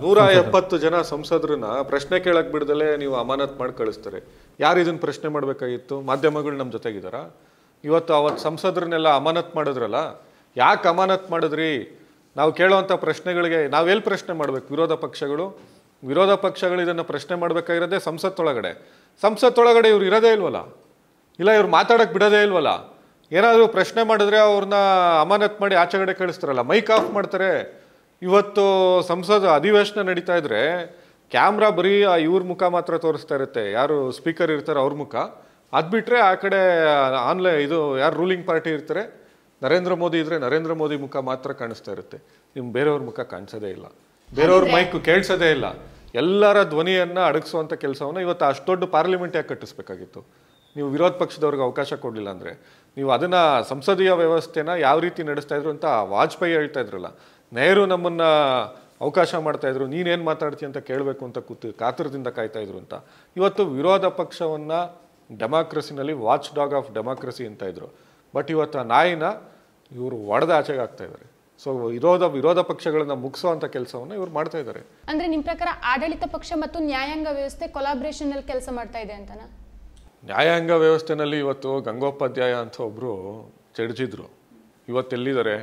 Speaker 1: ನೂರ ಎಪ್ಪತ್ತು ಜನ ಸಂಸದರನ್ನ ಪ್ರಶ್ನೆ ಕೇಳಕ್ ಬಿಡದಲೆ ನೀವು ಅಮಾನತ್ ಮಾಡಿ ಕಳಿಸ್ತಾರೆ ಯಾರು ಇದನ್ನ ಪ್ರಶ್ನೆ ಮಾಡ್ಬೇಕಾಗಿತ್ತು ಮಾಧ್ಯಮಗಳು ನಮ್ಮ ಜೊತೆಗಿದಾರ ಇವತ್ತು ಅವತ್ತು ಸಂಸದರನ್ನೆಲ್ಲ ಅಮಾನತ್ ಮಾಡಿದ್ರಲ್ಲ ಯಾಕೆ ಅಮಾನತ್ ಮಾಡಿದ್ರಿ ನಾವು ಕೇಳುವಂಥ ಪ್ರಶ್ನೆಗಳಿಗೆ ನಾವೆಲ್ಲಿ ಪ್ರಶ್ನೆ ಮಾಡಬೇಕು ವಿರೋಧ ಪಕ್ಷಗಳು ವಿರೋಧ ಪಕ್ಷಗಳು ಇದನ್ನು ಪ್ರಶ್ನೆ ಮಾಡಬೇಕಾಗಿರೋದೇ ಸಂಸತ್ತೊಳಗಡೆ ಸಂಸತ್ತೊಳಗಡೆ ಇವ್ರು ಇರೋದೇ ಇಲ್ವಲ್ಲ ಇಲ್ಲ ಇವ್ರು ಮಾತಾಡೋಕ್ಕೆ ಬಿಡೋದೇ ಇಲ್ವಲ್ಲ ಏನಾದರೂ ಪ್ರಶ್ನೆ ಮಾಡಿದ್ರೆ ಅವ್ರನ್ನ ಅಮಾನತ್ ಮಾಡಿ ಆಚೆಗಡೆ ಕಳಿಸ್ತಾರಲ್ಲ ಮೈಕ್ ಆಫ್ ಮಾಡ್ತಾರೆ ಇವತ್ತು ಸಂಸದ ಅಧಿವೇಶನ ನಡೀತಾ ಇದ್ರೆ ಕ್ಯಾಮ್ರಾ ಬರೀ ಇವ್ರ ಮುಖ ಮಾತ್ರ ತೋರಿಸ್ತಾ ಇರುತ್ತೆ ಯಾರು ಸ್ಪೀಕರ್ ಇರ್ತಾರೆ ಅವ್ರ ಮುಖ ಅದು ಬಿಟ್ಟರೆ ಆ ಕಡೆ ಆನ್ಲೈನ್ ಇದು ಯಾರು ರೂಲಿಂಗ್ ಪಾರ್ಟಿ ಇರ್ತಾರೆ ನರೇಂದ್ರ ಮೋದಿ ಇದ್ರೆ ನರೇಂದ್ರ ಮೋದಿ ಮುಖ ಮಾತ್ರ ಕಾಣಿಸ್ತಾ ಇರುತ್ತೆ ನಿಮ್ಗೆ ಬೇರೆಯವ್ರ ಮುಖ ಕಾಣಿಸೋದೇ ಇಲ್ಲ ಬೇರೆಯವ್ರ ಮೈಕ್ ಕೇಳಿಸೋದೇ ಇಲ್ಲ ಎಲ್ಲರ ಧ್ವನಿಯನ್ನು ಅಡಗಿಸುವಂಥ ಕೆಲಸವನ್ನು ಇವತ್ತು ಅಷ್ಟು ದೊಡ್ಡ ಪಾರ್ಲಿಮೆಂಟ್ ಯಾಕೆ ಕಟ್ಟಿಸ್ಬೇಕಾಗಿತ್ತು ನೀವು ವಿರೋಧ ಪಕ್ಷದವ್ರಿಗೆ ಅವಕಾಶ ಕೊಡಲಿಲ್ಲ ಅಂದರೆ ನೀವು ಅದನ್ನು ಸಂಸದೀಯ ವ್ಯವಸ್ಥೆನ ಯಾವ ರೀತಿ ನಡೆಸ್ತಾ ಇದ್ರು ಅಂತ ವಾಜಪೇಯಿ ಹೇಳ್ತಾ ಇದ್ರಲ್ಲ ನೆಹರು ನಮ್ಮನ್ನು ಅವಕಾಶ ಮಾಡ್ತಾಯಿದ್ರು ನೀನೇನು ಮಾತಾಡ್ತೀಯ ಅಂತ ಕೇಳಬೇಕು ಅಂತ ಕೂತು ಕಾತುರದಿಂದ ಕಾಯ್ತಾಯಿದ್ರು ಅಂತ ಇವತ್ತು ವಿರೋಧ ಪಕ್ಷವನ್ನು ಡೆಮಾಕ್ರಸಿನಲ್ಲಿ ವಾಚ್ ಡಾಗ್ ಆಫ್ ಡೆಮಾಕ್ರಸಿ ಅಂತ ಇದ್ರು ಬಟ್ ಇವತ್ತು ಆ ನಾಯಿನ ಇವರು ಒಡೆದ ಆಚೆಗೆ ಆಗ್ತಾ ಇದ್ದಾರೆ ಸೊ ವಿರೋಧ ವಿರೋಧ ಪಕ್ಷಗಳನ್ನ ಅಂತ ಕೆಲಸವನ್ನ ಇವರು ಮಾಡ್ತಾ ಇದ್ದಾರೆ
Speaker 3: ಅಂದ್ರೆ ನಿಮ್ಮ ಪ್ರಕಾರ ಆಡಳಿತ ಪಕ್ಷ ಮತ್ತು ನ್ಯಾಯಾಂಗ ವ್ಯವಸ್ಥೆ ಕೊಲಾಬ್ರೇಷನ್ ಅಲ್ಲಿ ಕೆಲಸ ಮಾಡ್ತಾ ಇದೆ ಅಂತನಾ
Speaker 1: ನ್ಯಾಯಾಂಗ ವ್ಯವಸ್ಥೆನಲ್ಲಿ ಇವತ್ತು ಗಂಗೋಪಾಧ್ಯಾಯ ಅಂತ ಒಬ್ಬರು ಚಡ್ಜಿದ್ರು ಇವತ್ತೆಲ್ಲಿದ್ದಾರೆ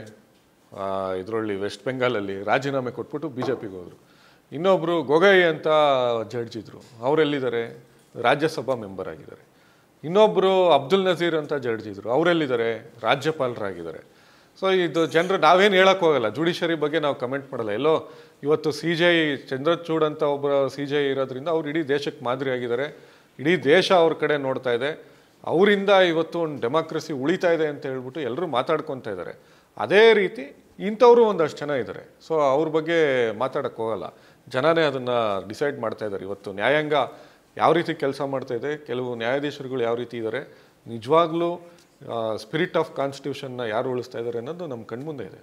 Speaker 1: ಇದರಲ್ಲಿ ವೆಸ್ಟ್ ಬೆಂಗಾಲಲ್ಲಿ ರಾಜೀನಾಮೆ ಕೊಟ್ಬಿಟ್ಟು ಬಿ ಜೆ ಪಿಗೆ ಇನ್ನೊಬ್ಬರು ಗೊಗೊಯ್ ಅಂತ ಜಡ್ಜಿದ್ರು ಅವರೆಲ್ಲಿದ್ದಾರೆ ರಾಜ್ಯಸಭಾ ಮೆಂಬರ್ ಆಗಿದ್ದಾರೆ ಇನ್ನೊಬ್ಬರು ಅಬ್ದುಲ್ ನಜೀರ್ ಅಂತ ಜಡ್ಜಿದ್ರು ಅವರೆಲ್ಲಿದ್ದಾರೆ ರಾಜ್ಯಪಾಲರಾಗಿದ್ದಾರೆ ಸೊ ಇದು ಜನರು ನಾವೇನು ಹೇಳಕ್ಕೆ ಹೋಗಲ್ಲ ಜುಡಿಷರಿ ಬಗ್ಗೆ ನಾವು ಕಮೆಂಟ್ ಮಾಡಲ್ಲ ಎಲ್ಲೋ ಇವತ್ತು ಸಿ ಜೆ ಐ ಚಂದ್ರಚೂಡ್ ಅಂತ ಒಬ್ಬರು ಸಿ ಜೆ ಐ ಇರೋದ್ರಿಂದ ಅವ್ರು ಇಡೀ ದೇಶಕ್ಕೆ ಮಾದರಿ ಆಗಿದ್ದಾರೆ ಇಡೀ ದೇಶ ಅವ್ರ ಕಡೆ ನೋಡ್ತಾ ಇದೆ ಅವರಿಂದ ಇವತ್ತು ಒಂದು ಡೆಮಾಕ್ರಸಿ ಉಳಿತಾ ಇದೆ ಅಂತ ಹೇಳ್ಬಿಟ್ಟು ಎಲ್ಲರೂ ಮಾತಾಡ್ಕೊತಾ ಇದ್ದಾರೆ ಅದೇ ರೀತಿ ಇಂಥವರು ಒಂದಷ್ಟು ಜನ ಇದ್ದಾರೆ ಸೊ ಅವ್ರ ಬಗ್ಗೆ ಮಾತಾಡಕ್ಕೆ ಹೋಗಲ್ಲ ಜನನೇ ಅದನ್ನು ಡಿಸೈಡ್ ಮಾಡ್ತಾ ಇದ್ದಾರೆ ಇವತ್ತು ನ್ಯಾಯಾಂಗ ಯಾವ ರೀತಿ ಕೆಲಸ ಮಾಡ್ತಾ ಇದೆ ಕೆಲವು ನ್ಯಾಯಾಧೀಶರುಗಳು ಯಾವ ರೀತಿ ಇದ್ದಾರೆ ನಿಜವಾಗ್ಲೂ ಸ್ಪಿರಿಟ್ ಆಫ್ ಕಾನ್ಸ್ಟಿಟ್ಯೂಷನ್ನ ಯಾರು ಉಳಿಸ್ತಾ ಇದ್ದಾರೆ ಅನ್ನೋದು ನಮ್ಮ ಕಣ್ಮುಂದೆ ಇದೆ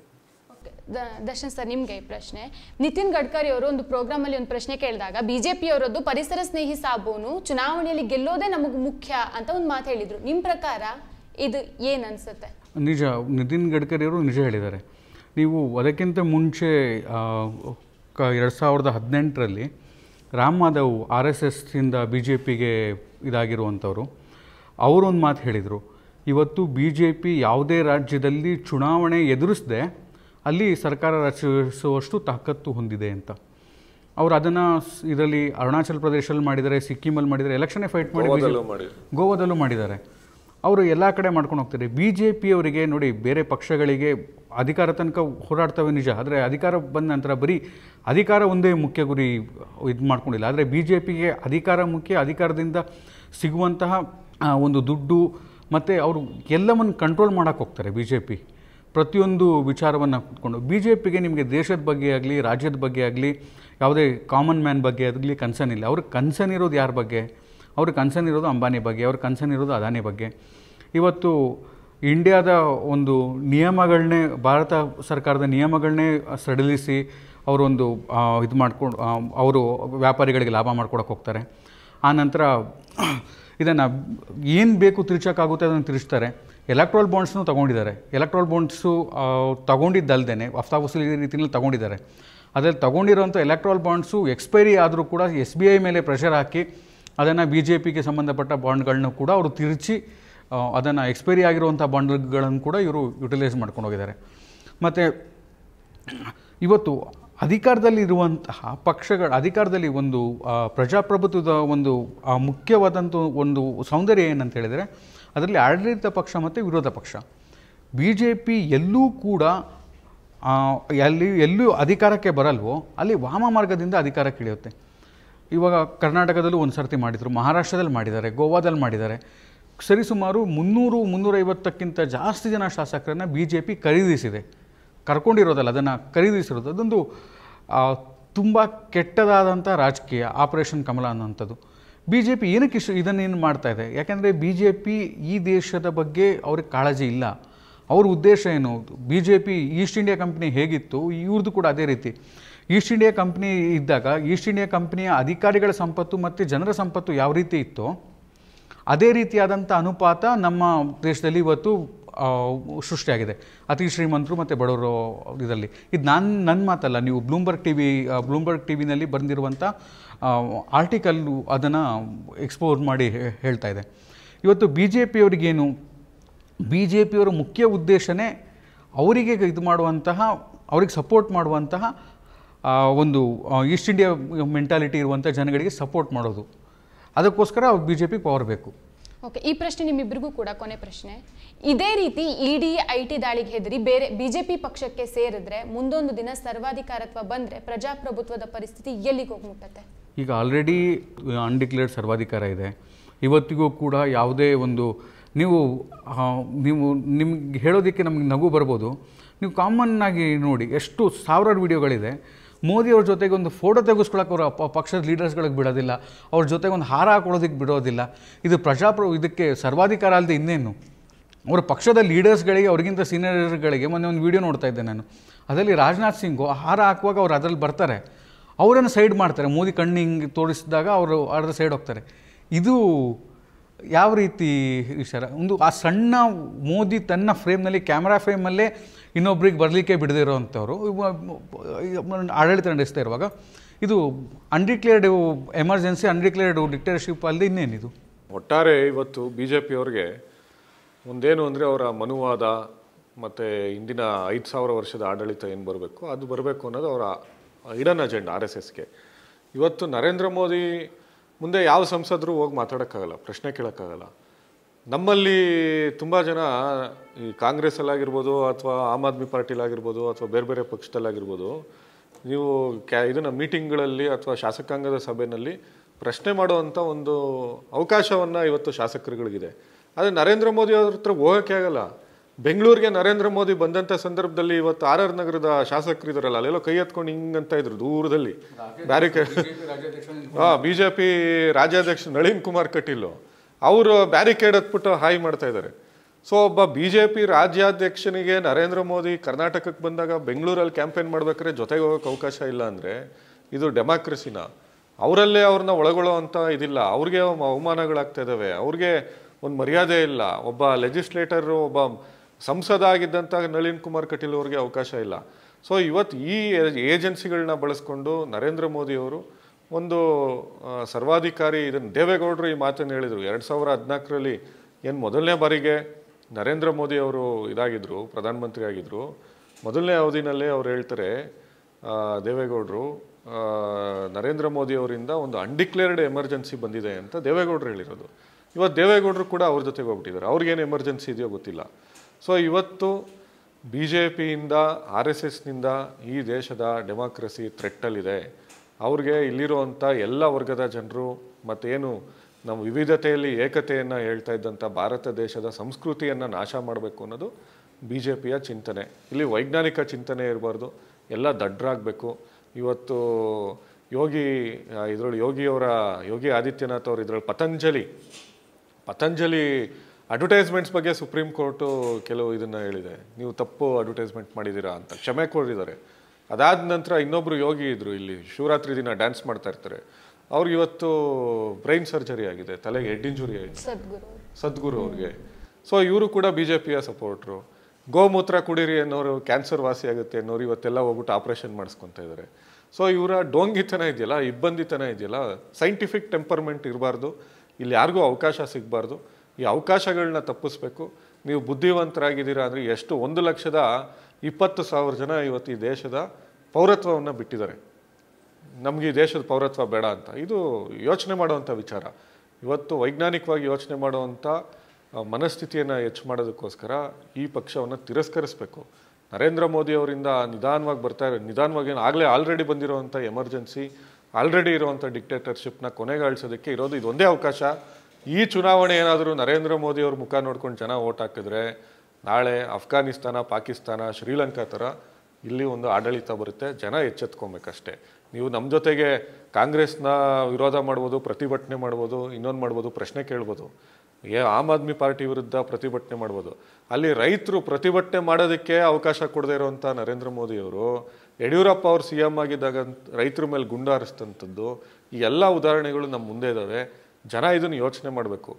Speaker 3: ದರ್ಶನ್ ಸರ್ ನಿಮಗೆ ಈ ಪ್ರಶ್ನೆ ನಿತಿನ್ ಗಡ್ಕರಿ ಅವರು ಒಂದು ಪ್ರೋಗ್ರಾಮ್ ಅಲ್ಲಿ ಒಂದು ಪ್ರಶ್ನೆ ಕೇಳಿದಾಗ ಬಿಜೆಪಿ ಅವರದ್ದು ಪರಿಸರ ಸ್ನೇಹಿ ಸಾಬೂನು ಚುನಾವಣೆಯಲ್ಲಿ ಗೆಲ್ಲೋದೇ ನಮಗೆ ಮುಖ್ಯ ಅಂತ ಒಂದು ಮಾತು ಹೇಳಿದ್ರು ನಿಮ್ಮ ಪ್ರಕಾರ ಇದು ಏನ್ ಅನ್ಸುತ್ತೆ
Speaker 2: ನಿಜ ನಿತಿನ್ ಗಡ್ಕರಿ ಅವರು ನಿಜ ಹೇಳಿದ್ದಾರೆ ನೀವು ಅದಕ್ಕಿಂತ ಮುಂಚೆ ಎರಡು ಸಾವಿರದ ಹದಿನೆಂಟರಲ್ಲಿ Ram Madhav R S S ಇಂದ ಬಿ ಜೆ ಪಿಗೆ ಇದಾಗಿರುವಂಥವ್ರು ಅವರೊಂದು ಮಾತು ಹೇಳಿದರು ಇವತ್ತು ಬಿ ಜೆ ಪಿ ಯಾವುದೇ ರಾಜ್ಯದಲ್ಲಿ ಚುನಾವಣೆ ಎದುರಿಸದೆ ಅಲ್ಲಿ ಸರ್ಕಾರ ರಚಿಸುವಷ್ಟು ತಾಕತ್ತು ಹೊಂದಿದೆ ಅಂತ ಅವರು ಅದನ್ನು ಇದರಲ್ಲಿ ಅರುಣಾಚಲ ಪ್ರದೇಶದಲ್ಲಿ ಮಾಡಿದ್ದಾರೆ ಸಿಕ್ಕಿಮಲ್ಲಿ ಮಾಡಿದ್ದಾರೆ ಎಲೆಕ್ಷನ್ನೇ ಫೈಟ್ ಮಾಡಿ ಗೋವಾದಲ್ಲೂ ಮಾಡಿದ್ದಾರೆ ಅವರು ಎಲ್ಲ ಕಡೆ ಮಾಡ್ಕೊಂಡು ಹೋಗ್ತಾರೆ ಬಿ ಜೆ ಅವರಿಗೆ ನೋಡಿ ಬೇರೆ ಪಕ್ಷಗಳಿಗೆ ಅಧಿಕಾರ ತನಕ ಹೋರಾಡ್ತವೆ ನಿಜ ಆದರೆ ಅಧಿಕಾರ ಬಂದ ನಂತರ ಬರೀ ಅಧಿಕಾರ ಒಂದೇ ಮುಖ್ಯ ಗುರಿ ಇದು ಮಾಡ್ಕೊಂಡಿಲ್ಲ ಆದರೆ ಬಿ ಜೆ ಪಿಗೆ ಅಧಿಕಾರ ಮುಖ್ಯ ಅಧಿಕಾರದಿಂದ ಸಿಗುವಂತಹ ಒಂದು ದುಡ್ಡು ಮತ್ತು ಅವರು ಎಲ್ಲವನ್ನು ಕಂಟ್ರೋಲ್ ಮಾಡೋಕ್ಕೆ ಹೋಗ್ತಾರೆ ಬಿ ಜೆ ಪಿ ಪ್ರತಿಯೊಂದು ವಿಚಾರವನ್ನು ಕುತ್ಕೊಂಡು ಬಿ ಜೆ ಪಿಗೆ ನಿಮಗೆ ದೇಶದ ಬಗ್ಗೆ ಆಗಲಿ ರಾಜ್ಯದ ಬಗ್ಗೆ ಆಗಲಿ ಯಾವುದೇ ಕಾಮನ್ ಮ್ಯಾನ್ ಬಗ್ಗೆ ಆಗಲಿ ಕನ್ಸರ್ನ್ ಇಲ್ಲ ಅವ್ರಿಗೆ ಕನ್ಸರ್ನ್ ಇರೋದು ಯಾರ ಬಗ್ಗೆ ಅವ್ರಿಗೆ ಕನ್ಸರ್ನ್ ಇರೋದು ಅಂಬಾನಿ ಬಗ್ಗೆ ಅವ್ರ ಕನ್ಸರ್ನ್ ಇರೋದು ಅದಾನಿ ಬಗ್ಗೆ ಇವತ್ತು ಇಂಡಿಯಾದ ಒಂದು ನಿಯಮಗಳನ್ನೇ ಭಾರತ ಸರ್ಕಾರದ ನಿಯಮಗಳನ್ನೇ ಸಡಿಲಿಸಿ ಅವರೊಂದು ಇದು ಮಾಡ್ಕೊಂಡು ಅವರು ವ್ಯಾಪಾರಿಗಳಿಗೆ ಲಾಭ ಮಾಡ್ಕೊಡೋಕೆ ಹೋಗ್ತಾರೆ ಆನಂತರ ಇದನ್ನು ಏನು ಬೇಕು ತಿರ್ಚೋಕ್ಕಾಗುತ್ತೆ ಅದನ್ನು ತಿರುಚ್ತಾರೆ ಎಲೆಕ್ಟ್ರಾಲ್ ಬಾಂಡ್ಸ್ನೂ ತೊಗೊಂಡಿದ್ದಾರೆ ಎಲೆಕ್ಟ್ರಾಲ್ ಬಾಂಡ್ಸು ತೊಗೊಂಡಿದ್ದಲ್ದೇ ಹಫ್ತಾ ವಸೂಲಿ ರೀತಿಯಲ್ಲಿ ತೊಗೊಂಡಿದ್ದಾರೆ ಅದರಲ್ಲಿ ತೊಗೊಂಡಿರೋಂಥ ಎಲೆಕ್ಟ್ರಾಲ್ ಬಾಂಡ್ಸು ಎಕ್ಸ್ಪೈರಿ ಆದರೂ ಕೂಡ ಎಸ್ ಬಿ ಐ ಮೇಲೆ ಪ್ರೆಷರ್ ಹಾಕಿ ಅದನ್ನು ಬಿ ಜೆ ಪಿಗೆ ಸಂಬಂಧಪಟ್ಟ ಬಾಂಡ್ಗಳನ್ನು ಕೂಡ ಅವರು ತಿರುಚಿ ಅದನ್ನು ಎಕ್ಸ್ಪೈರಿ ಆಗಿರುವಂಥ ಬಾಂಡ್ಗಳನ್ನು ಕೂಡ ಇವರು ಯುಟಿಲೈಸ್ ಮಾಡ್ಕೊಂಡು ಹೋಗಿದ್ದಾರೆ ಮತ್ತು ಇವತ್ತು ಅಧಿಕಾರದಲ್ಲಿ ಇರುವಂಥ ಪಕ್ಷಗಳ ಅಧಿಕಾರದಲ್ಲಿ ಒಂದು ಪ್ರಜಾಪ್ರಭುತ್ವದ ಒಂದು ಮುಖ್ಯವಾದಂಥ ಒಂದು ಸೌಂದರ್ಯ ಏನಂತ ಹೇಳಿದರೆ ಅದರಲ್ಲಿ ಆಡಳಿತ ಪಕ್ಷ ಮತ್ತು ವಿರೋಧ ಪಕ್ಷ ಬಿ ಜೆ ಪಿ ಎಲ್ಲೂ ಕೂಡ ಎಲ್ಲಿ ಎಲ್ಲೂ ಅಧಿಕಾರಕ್ಕೆ ಬರಲ್ವೋ ಅಲ್ಲಿ ವಾಮ ಮಾರ್ಗದಿಂದ ಅಧಿಕಾರಕ್ಕೆ ಇಳಿಯುತ್ತೆ ಇವಾಗ ಕರ್ನಾಟಕದಲ್ಲೂ ಒಂದು ಸರ್ತಿ ಮಾಡಿದರು ಮಹಾರಾಷ್ಟ್ರದಲ್ಲಿ ಮಾಡಿದ್ದಾರೆ ಗೋವಾದಲ್ಲಿ ಮಾಡಿದ್ದಾರೆ ಸರಿಸುಮಾರು ಮುನ್ನೂರು ಮುನ್ನೂರೈವತ್ತಕ್ಕಿಂತ ಜಾಸ್ತಿ ಜನ ಶಾಸಕರನ್ನು ಬಿ ಜೆ ಪಿ ಖರೀದಿಸಿದೆ ಕರ್ಕೊಂಡಿರೋದಲ್ಲ ಅದನ್ನು ಖರೀದಿಸಿರೋದು ಅದೊಂದು ತುಂಬ ಕೆಟ್ಟದಾದಂಥ ರಾಜಕೀಯ ಆಪರೇಷನ್ ಕಮಲ ಅನ್ನೋಂಥದ್ದು ಬಿ ಜೆ ಪಿ ಏನಕ್ಕೆ ಇಷ್ಟು ಇದನ್ನೇನು ಮಾಡ್ತಾ ಇದೆ ಯಾಕೆಂದರೆ ಬಿ ಜೆ ಪಿ ಈ ದೇಶದ ಬಗ್ಗೆ ಅವ್ರಿಗೆ ಕಾಳಜಿ ಇಲ್ಲ ಅವ್ರ ಉದ್ದೇಶ ಏನು B J P East India company ಹೇಗಿತ್ತು ಇವ್ರದ್ದು ಕೂಡ ಅದೇ ರೀತಿ ಈಸ್ಟ್ ಇಂಡಿಯಾ ಕಂಪ್ನಿ ಇದ್ದಾಗ ಈಸ್ಟ್ ಇಂಡಿಯಾ ಕಂಪ್ನಿಯ ಅಧಿಕಾರಿಗಳ ಸಂಪತ್ತು ಮತ್ತು ಜನರ ಸಂಪತ್ತು ಯಾವ ರೀತಿ ಇತ್ತೋ ಅದೇ ರೀತಿಯಾದಂಥ ಅನುಪಾತ ನಮ್ಮ ದೇಶದಲ್ಲಿ ಇವತ್ತು ಸೃಷ್ಟಿಯಾಗಿದೆ ಅತಿ ಶ್ರೀಮಂತರು ಮತ್ತು ಬಡವರು ಇದರಲ್ಲಿ ಇದು ನಾನು ನನ್ನ ಮಾತಲ್ಲ ನೀವು Bloomberg T V Bloomberg T ವಿನಲ್ಲಿ ಬಂದಿರುವಂಥ ಆರ್ಟಿಕಲ್ ಅದನ್ನು ಎಕ್ಸ್ಪೋರ್ ಮಾಡಿ ಹೇಳ್ತಾ ಇದೆ ಇವತ್ತು ಬಿ ಜೆ ಪಿಯವರಿಗೇನು ಬಿ ಜೆ ಪಿಯವರ ಮುಖ್ಯ ಉದ್ದೇಶನೇ ಅವರಿಗೆ ಇದು ಮಾಡುವಂತಹ ಅವ್ರಿಗೆ ಸಪೋರ್ಟ್ ಮಾಡುವಂತಹ ಒಂದು ಈಸ್ಟ್ ಇಂಡಿಯಾ ಮೆಂಟಾಲಿಟಿ ಇರುವಂಥ ಜನಗಳಿಗೆ ಸಪೋರ್ಟ್ ಮಾಡೋದು ಅದಕ್ಕೋಸ್ಕರ ಅವ್ರು ಬಿ ಜೆ ಪಿ ಪವರ್ ಬೇಕು
Speaker 3: ಓಕೆ ಈ ಪ್ರಶ್ನೆ ನಿಮ್ಮಿಬ್ಬರಿಗೂ ಕೂಡ ಕೊನೆ ಪ್ರಶ್ನೆ ಇದೇ ರೀತಿ ಇಡಿ ಐ ಟಿ ದಾಳಿಗೆ ಹೆದರಿ ಬೇರೆ ಬಿಜೆಪಿ ಪಕ್ಷಕ್ಕೆ ಸೇರಿದ್ರೆ ಮುಂದೊಂದು ದಿನ ಸರ್ವಾಧಿಕಾರತ್ವ ಬಂದ್ರೆ ಪ್ರಜಾಪ್ರಭುತ್ವದ ಪರಿಸ್ಥಿತಿ ಎಲ್ಲಿಗೆ ಹೋಗಿ ಮುಟ್ಟತ್ತೆ
Speaker 2: ಈಗ ಆಲ್ರೆಡಿ ಅನ್ಡಿಕ್ಲೇರ್ಡ್ uh, ಸರ್ವಾಧಿಕಾರ ಇದೆ ಇವತ್ತಿಗೂ ಕೂಡ ಯಾವುದೇ ಒಂದು ನೀವು ನೀವು ನಿಮ್ಗೆ ಹೇಳೋದಕ್ಕೆ ನಮಗೆ ನಗು ಬರ್ಬೋದು ನೀವು ಕಾಮನ್ನಾಗಿ ನೋಡಿ ಎಷ್ಟು ಸಾವಿರಾರು ವಿಡಿಯೋಗಳಿದೆ ಮೋದಿಯವ್ರ ಜೊತೆಗೆ ಒಂದು ಫೋಟೋ ತೆಗೆಸ್ಕೊಳ್ಳೋಕೆ ಅವರು ಪಕ್ಷದ ಲೀಡರ್ಸ್ಗಳಿಗೆ ಬಿಡೋದಿಲ್ಲ ಅವ್ರ ಜೊತೆಗೆ ಒಂದು ಹಾರ ಹಾಕೊಳ್ಳೋದಕ್ಕೆ ಬಿಡೋದಿಲ್ಲ ಇದು ಪ್ರಜಾಪ್ರ ಇದಕ್ಕೆ ಸರ್ವಾಧಿಕಾರ ಅಲ್ಲದೆ ಇನ್ನೇನು ಅವರ ಪಕ್ಷದ ಲೀಡರ್ಸ್ಗಳಿಗೆ ಅವ್ರಿಗಿಂತ ಸೀನಿಯರ್ಗಳಿಗೆ ಮೊನ್ನೆ ಒಂದು ವೀಡಿಯೋ ನೋಡ್ತಾ ಇದ್ದೆ ನಾನು ಅದರಲ್ಲಿ ರಾಜನಾಥ್ ಸಿಂಗು ಹಾರ ಹಾಕುವಾಗ ಅವ್ರು ಅದರಲ್ಲಿ ಬರ್ತಾರೆ ಅವರನ್ನು ಸೈಡ್ ಮಾಡ್ತಾರೆ ಮೋದಿ ಕಣ್ಣು ಹಿಂಗೆ ತೋರಿಸಿದಾಗ ಅವರು ಅದರ ಸೈಡ್ ಹೋಗ್ತಾರೆ ಇದು ಯಾವ ರೀತಿ ವಿಚಾರ ಒಂದು ಆ ಸಣ್ಣ ಮೋದಿ ತನ್ನ ಫ್ರೇಮ್ನಲ್ಲಿ ಕ್ಯಾಮ್ರಾ ಫ್ರೇಮಲ್ಲೇ ಇನ್ನೊಬ್ರಿಗೆ ಬರಲಿಕ್ಕೆ ಬಿಡದೇ ಇರೋವಂಥವ್ರು ಆಡಳಿತ ನಡೆಸ್ತಾ ಇರುವಾಗ ಇದು ಅನ್ಡಿಕ್ಲೇರ್ಡ್ ಎಮರ್ಜೆನ್ಸಿ ಅನ್ಡಿಕ್ಲೇರ್ಡ್ ಡಿಕ್ಟೇಟರ್ಶಿಪ್ ಅಲ್ಲದೆ ಇನ್ನೇನಿದು
Speaker 1: ಒಟ್ಟಾರೆ ಇವತ್ತು ಬಿ ಜೆ ಪಿಯವ್ರಿಗೆ ಒಂದೇನು ಅಂದರೆ ಅವರ ಮನುವಾದ ಮತ್ತು ಇಂದಿನ ಐದು ಸಾವಿರ ವರ್ಷದ ಆಡಳಿತ ಏನು ಬರಬೇಕು ಅದು ಬರಬೇಕು ಅನ್ನೋದು ಅವರ ಇಡನ್ ಅಜೆಂಡ್ ಆರ್ ಎಸ್ ಎಸ್ಗೆ ಇವತ್ತು ನರೇಂದ್ರ ಮೋದಿ ಮುಂದೆ ಯಾವ ಸಂಸದರು ಹೋಗಿ ಮಾತಾಡೋಕ್ಕಾಗಲ್ಲ ಪ್ರಶ್ನೆ ಕೇಳೋಕ್ಕಾಗಲ್ಲ ನಮ್ಮಲ್ಲಿ ತುಂಬ ಜನ ಈ ಕಾಂಗ್ರೆಸ್ಸಲ್ಲಾಗಿರ್ಬೋದು ಅಥವಾ ಆಮ್ ಆದ್ಮಿ ಪಾರ್ಟಿಲಾಗಿರ್ಬೋದು ಅಥವಾ ಬೇರೆ ಬೇರೆ ಪಕ್ಷದಲ್ಲಾಗಿರ್ಬೋದು ನೀವು ಕ್ಯಾ ಇದನ್ನು ಮೀಟಿಂಗ್ಗಳಲ್ಲಿ ಅಥವಾ ಶಾಸಕಾಂಗದ ಸಭೆಯಲ್ಲಿ ಪ್ರಶ್ನೆ ಮಾಡುವಂಥ ಒಂದು ಅವಕಾಶವನ್ನು ಇವತ್ತು ಶಾಸಕರುಗಳಿಗಿದೆ ಆದರೆ ನರೇಂದ್ರ ಮೋದಿ ಅವ್ರ ಹತ್ರ ಹೋಗೋಕ್ಕೆ ಆಗಲ್ಲ ಬೆಂಗಳೂರಿಗೆ ನರೇಂದ್ರ ಮೋದಿ ಬಂದಂಥ ಸಂದರ್ಭದಲ್ಲಿ ಇವತ್ತು ಆರ್ ಆರ್ ನಗರದ ಶಾಸಕರು ಇದ್ದಾರಲ್ಲ ಅಲ್ಲೆಲ್ಲೋ ಕೈ ಎತ್ಕೊಂಡು ಹಿಂಗಂತ ಇದ್ರು ದೂರದಲ್ಲಿ ಬ್ಯಾರಿಕೇಡ್ ಹಾಂ ಬಿ ಜೆ ಪಿ ರಾಜ್ಯಾಧ್ಯಕ್ಷ ನಳಿನ್ ಕುಮಾರ್ ಕಟೀಲು ಅವರು ಬ್ಯಾರಿಕೇಡ್ ಹತ್ಬಿಟ್ಟು ಹಾಯ್ ಮಾಡ್ತಾ ಇದ್ದಾರೆ ಸೊ ಒಬ್ಬ ಬಿ ಜೆ ಪಿ ರಾಜ್ಯಾಧ್ಯಕ್ಷನಿಗೆ ನರೇಂದ್ರ ಮೋದಿ ಕರ್ನಾಟಕಕ್ಕೆ ಬಂದಾಗ ಬೆಂಗಳೂರಲ್ಲಿ ಕ್ಯಾಂಪೇನ್ ಮಾಡ್ಬೇಕಾದ್ರೆ ಜೊತೆಗೆ ಹೋಗೋಕೆ ಅವಕಾಶ ಇಲ್ಲ ಅಂದರೆ ಇದು ಡೆಮಾಕ್ರಸಿನ ಅವರಲ್ಲೇ ಅವ್ರನ್ನ ಒಳಗೊಳ್ಳೋ ಅಂತ ಇದಿಲ್ಲ ಅವ್ರಿಗೆ ಅವಮಾನಗಳಾಗ್ತಾ ಇದ್ದಾವೆ ಅವ್ರಿಗೆ ಒಂದು ಮರ್ಯಾದೆ ಇಲ್ಲ ಒಬ್ಬ ಲೆಜಿಸ್ಲೇಟರು ಒಬ್ಬ ಸಂಸದ ಆಗಿದ್ದಂಥ ನಳಿನ್ ಕುಮಾರ್ ಕಟೀಲ್ ಅವ್ರಿಗೆ ಅವಕಾಶ ಇಲ್ಲ ಸೊ ಇವತ್ತು ಈ ಏಜೆನ್ಸಿಗಳನ್ನ ಬಳಸ್ಕೊಂಡು ನರೇಂದ್ರ ಮೋದಿಯವರು ಒಂದು ಸರ್ವಾಧಿಕಾರಿ ಇದನ್ನು ದೇವೇಗೌಡರು ಈ ಮಾತನ್ನು ಹೇಳಿದರು ಎರಡು ಸಾವಿರ ಹದಿನಾಲ್ಕರಲ್ಲಿ ಏನು ಮೊದಲನೇ ಬಾರಿಗೆ ನರೇಂದ್ರ ಮೋದಿ ಅವರು ಇದಾಗಿದ್ದರು ಪ್ರಧಾನಮಂತ್ರಿ ಆಗಿದ್ದರು ಮೊದಲನೇ ಅವಧಿನಲ್ಲೇ ಅವ್ರು ಹೇಳ್ತಾರೆ ದೇವೇಗೌಡರು ನರೇಂದ್ರ ಮೋದಿ ಅವರಿಂದ ಒಂದು ಅನ್ಡಿಕ್ಲೇರ್ಡ್ ಎಮರ್ಜೆನ್ಸಿ ಬಂದಿದೆ ಅಂತ ದೇವೇಗೌಡರು ಹೇಳಿರೋದು ಇವತ್ತು ದೇವೇಗೌಡರು ಕೂಡ ಅವ್ರ ಜೊತೆಗೆ ಹೋಗ್ಬಿಟ್ಟಿದ್ದಾರೆ ಅವ್ರಿಗೇನು ಎಮರ್ಜೆನ್ಸಿ ಇದೆಯೋ ಗೊತ್ತಿಲ್ಲ ಸೊ ಇವತ್ತು ಬಿ ಜೆ ಪಿಯಿಂದ ಆರ್ ಎಸ್ ಎಸ್ನಿಂದ ಈ ದೇಶದ ಡೆಮಾಕ್ರಸಿ ಥ್ರೆಟ್ಟಲ್ಲಿದೆ ಅವ್ರಿಗೆ ಇಲ್ಲಿರುವಂಥ ಎಲ್ಲ ವರ್ಗದ ಜನರು ಮತ್ತೇನು ನಮ್ಮ ವಿವಿಧತೆಯಲ್ಲಿ ಏಕತೆಯನ್ನು ಹೇಳ್ತಾ ಇದ್ದಂಥ ಭಾರತ ದೇಶದ ಸಂಸ್ಕೃತಿಯನ್ನು ನಾಶ ಮಾಡಬೇಕು ಅನ್ನೋದು ಬಿ ಜೆ ಪಿಯ ಚಿಂತನೆ ಇಲ್ಲಿ ವೈಜ್ಞಾನಿಕ ಚಿಂತನೆ ಇರಬಾರ್ದು ಎಲ್ಲ ದಡ್ರಾಗಬೇಕು ಇವತ್ತು ಯೋಗಿ ಇದರಲ್ಲಿ ಯೋಗಿಯವರ ಯೋಗಿ ಆದಿತ್ಯನಾಥ್ ಅವರು ಇದರಲ್ಲಿ ಪತಂಜಲಿ ಪತಂಜಲಿ ಅಡ್ವರ್ಟೈಸ್ಮೆಂಟ್ಸ್ ಬಗ್ಗೆ ಸುಪ್ರೀಂ ಕೋರ್ಟು ಕೆಲವು ಇದನ್ನು ಹೇಳಿದೆ ನೀವು ತಪ್ಪು ಅಡ್ವರ್ಟೈಸ್ಮೆಂಟ್ ಮಾಡಿದ್ದೀರಾ ಅಂತ ಕ್ಷಮೆ ಕೋರಿದ್ದಾರೆ ಅದಾದ ನಂತರ ಇನ್ನೊಬ್ಬರು ಯೋಗಿ ಇದ್ದರು ಇಲ್ಲಿ ಶಿವರಾತ್ರಿ ದಿನ ಡ್ಯಾನ್ಸ್ ಮಾಡ್ತಾ ಇರ್ತಾರೆ ಅವ್ರಿಗೆ ಇವತ್ತು ಬ್ರೈನ್ ಸರ್ಜರಿ ಆಗಿದೆ ತಲೆಗೆ ಹೆಡ್ ಇಂಜುರಿ ಆಗಿದೆ ಸದ್ಗುರು ಅವ್ರಿಗೆ ಸೊ ಇವರು ಕೂಡ ಬಿ ಜೆ ಪಿಯ ಸಪೋರ್ಟ್ರು ಗೋಮೂತ್ರ ಕುಡೀರಿ ಅನ್ನೋರು ಕ್ಯಾನ್ಸರ್ ವಾಸಿ ಆಗುತ್ತೆ ಅನ್ನೋರು ಇವತ್ತೆಲ್ಲ ಹೋಗ್ಬಿಟ್ಟು ಆಪ್ರೇಷನ್ ಮಾಡಿಸ್ಕೊತಾ ಇದ್ದಾರೆ ಸೊ ಇವರ ಡೋಂಗಿತನ ಇದೆಯಲ್ಲ ಇಬ್ಬಂದಿತನ ಇದೆಯಲ್ಲ ಸೈಂಟಿಫಿಕ್ ಟೆಂಪರ್ಮೆಂಟ್ ಇರಬಾರ್ದು ಇಲ್ಲಿ ಯಾರಿಗೂ ಅವಕಾಶ ಸಿಗಬಾರ್ದು ಈ ಅವಕಾಶಗಳನ್ನ ತಪ್ಪಿಸ್ಬೇಕು ನೀವು ಬುದ್ಧಿವಂತರಾಗಿದ್ದೀರಾ ಅಂದರೆ ಎಷ್ಟು ಒಂದು ಲಕ್ಷದ ಇಪ್ಪತ್ತು ಸಾವಿರ ಜನ ಇವತ್ತು ಈ ದೇಶದ ಪೌರತ್ವವನ್ನು ಬಿಟ್ಟಿದ್ದಾರೆ ನಮಗೆ ಈ ದೇಶದ ಪೌರತ್ವ ಬೇಡ ಅಂತ ಇದು ಯೋಚನೆ ಮಾಡುವಂಥ ವಿಚಾರ ಇವತ್ತು ವೈಜ್ಞಾನಿಕವಾಗಿ ಯೋಚನೆ ಮಾಡುವಂಥ ಮನಸ್ಥಿತಿಯನ್ನು ಹೆಚ್ಚು ಮಾಡೋದಕ್ಕೋಸ್ಕರ ಈ ಪಕ್ಷವನ್ನು ತಿರಸ್ಕರಿಸಬೇಕು ನರೇಂದ್ರ ಮೋದಿ ಅವರಿಂದ ನಿಧಾನವಾಗಿ ಬರ್ತಾ ಇರೋ ನಿಧಾನವಾಗಿ ಆಗಲೇ ಆಲ್ರೆಡಿ ಬಂದಿರೋವಂಥ ಎಮರ್ಜೆನ್ಸಿ ಆಲ್ರೆಡಿ ಇರುವಂಥ ಡಿಕ್ಟೇಟರ್ಶಿಪ್ನ ಕೊನೆಗಾಳಿಸೋದಕ್ಕೆ ಇರೋದು ಇದೊಂದೇ ಅವಕಾಶ ಈ ಚುನಾವಣೆ ಏನಾದರೂ ನರೇಂದ್ರ ಮೋದಿಯವ್ರ ಮುಖ ನೋಡ್ಕೊಂಡು ಜನ ಓಟ್ ಹಾಕಿದ್ರೆ ನಾಳೆ ಅಫ್ಘಾನಿಸ್ತಾನ ಪಾಕಿಸ್ತಾನ ಶ್ರೀಲಂಕಾ ಥರ ಇಲ್ಲಿ ಒಂದು ಆಡಳಿತ ಬರುತ್ತೆ ಜನ ಎಚ್ಚೆತ್ಕೊಬೇಕಷ್ಟೇ ನೀವು ನಮ್ಮ ಜೊತೆಗೆ ಕಾಂಗ್ರೆಸ್ನ ವಿರೋಧ ಮಾಡ್ಬೋದು ಪ್ರತಿಭಟನೆ ಮಾಡ್ಬೋದು ಇನ್ನೊಂದು ಮಾಡ್ಬೋದು ಪ್ರಶ್ನೆ ಕೇಳ್ಬೋದು ಏ ಆಮ್ ಆದ್ಮಿ ಪಾರ್ಟಿ ವಿರುದ್ಧ ಪ್ರತಿಭಟನೆ ಮಾಡ್ಬೋದು ಅಲ್ಲಿ ರೈತರು ಪ್ರತಿಭಟನೆ ಮಾಡೋದಕ್ಕೆ ಅವಕಾಶ ಕೊಡದೇ ಇರುವಂಥ ನರೇಂದ್ರ ಮೋದಿಯವರು ಯಡಿಯೂರಪ್ಪ ಅವರು ಸಿ ಎಮ್ ಆಗಿದ್ದಾಗ ರೈತರ ಮೇಲೆ ಗುಂಡಾರಿಸಿದಂಥದ್ದು ಈ ಎಲ್ಲ ಉದಾಹರಣೆಗಳು ನಮ್ಮ ಮುಂದೆ ಇದ್ದಾವೆ ಜನ ಇದನ್ನು ಯೋಚನೆ ಮಾಡಬೇಕು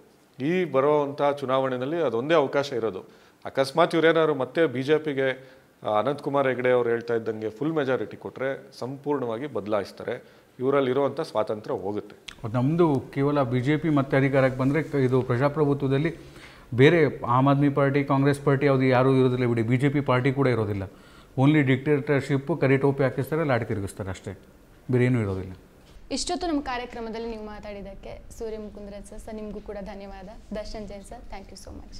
Speaker 1: ಈ ಬರೋ ಅಂಥ ಚುನಾವಣೆಯಲ್ಲಿ ಅದೊಂದೇ ಅವಕಾಶ ಇರೋದು ಅಕಸ್ಮಾತ್ ಇವರೇನಾದ್ರು ಮತ್ತೆ ಬಿ ಜೆ ಪಿಗೆ ಅನಂತಕುಮಾರ್ ಹೆಗಡೆ ಅವರು ಹೇಳ್ತಾ ಇದ್ದಂಗೆ ಫುಲ್ ಮೆಜಾರಿಟಿ ಕೊಟ್ಟರೆ ಸಂಪೂರ್ಣವಾಗಿ ಬದಲಾಯಿಸ್ತಾರೆ ಇವರಲ್ಲಿರುವಂಥ ಸ್ವಾತಂತ್ರ್ಯ ಹೋಗುತ್ತೆ
Speaker 2: ನಮ್ಮದು ಕೇವಲ ಬಿ ಜೆ ಪಿ ಮತ್ತೆ ಅಧಿಕಾರಕ್ಕೆ ಬಂದರೆ ಇದು ಪ್ರಜಾಪ್ರಭುತ್ವದಲ್ಲಿ ಬೇರೆ Aam Aadmi party Congress party ಅದು ಯಾರೂ ಇರೋದಿಲ್ಲ ಬಿಡಿ ಬಿ ಜೆ ಪಿ ಪಾರ್ಟಿ ಕೂಡ ಇರೋದಿಲ್ಲ ಓನ್ಲಿ ಡಿಕ್ಟೇಟರ್ಶಿಪ್ ಕರಿ ಟೋಪಿ ಹಾಕಿಸ್ತಾರೆ ಲಾಟಿ ತಿರುಗಿಸ್ತಾರೆ ಅಷ್ಟೇ ಬೇರೆ ಏನೂ ಇರೋದಿಲ್ಲ
Speaker 3: ಇಷ್ಟೊತ್ತು ನಮ್ಮ ಕಾರ್ಯಕ್ರಮದಲ್ಲಿ ನೀವು ಮಾತಾಡಿದ್ದಕ್ಕೆ ಸೂರ್ಯ ಮುಕುಂದ್ರ ಸರ್ ಸರ್ ನಿಮಗೂ ಕೂಡ ಧನ್ಯವಾದ Darshan Jain sir thank you so much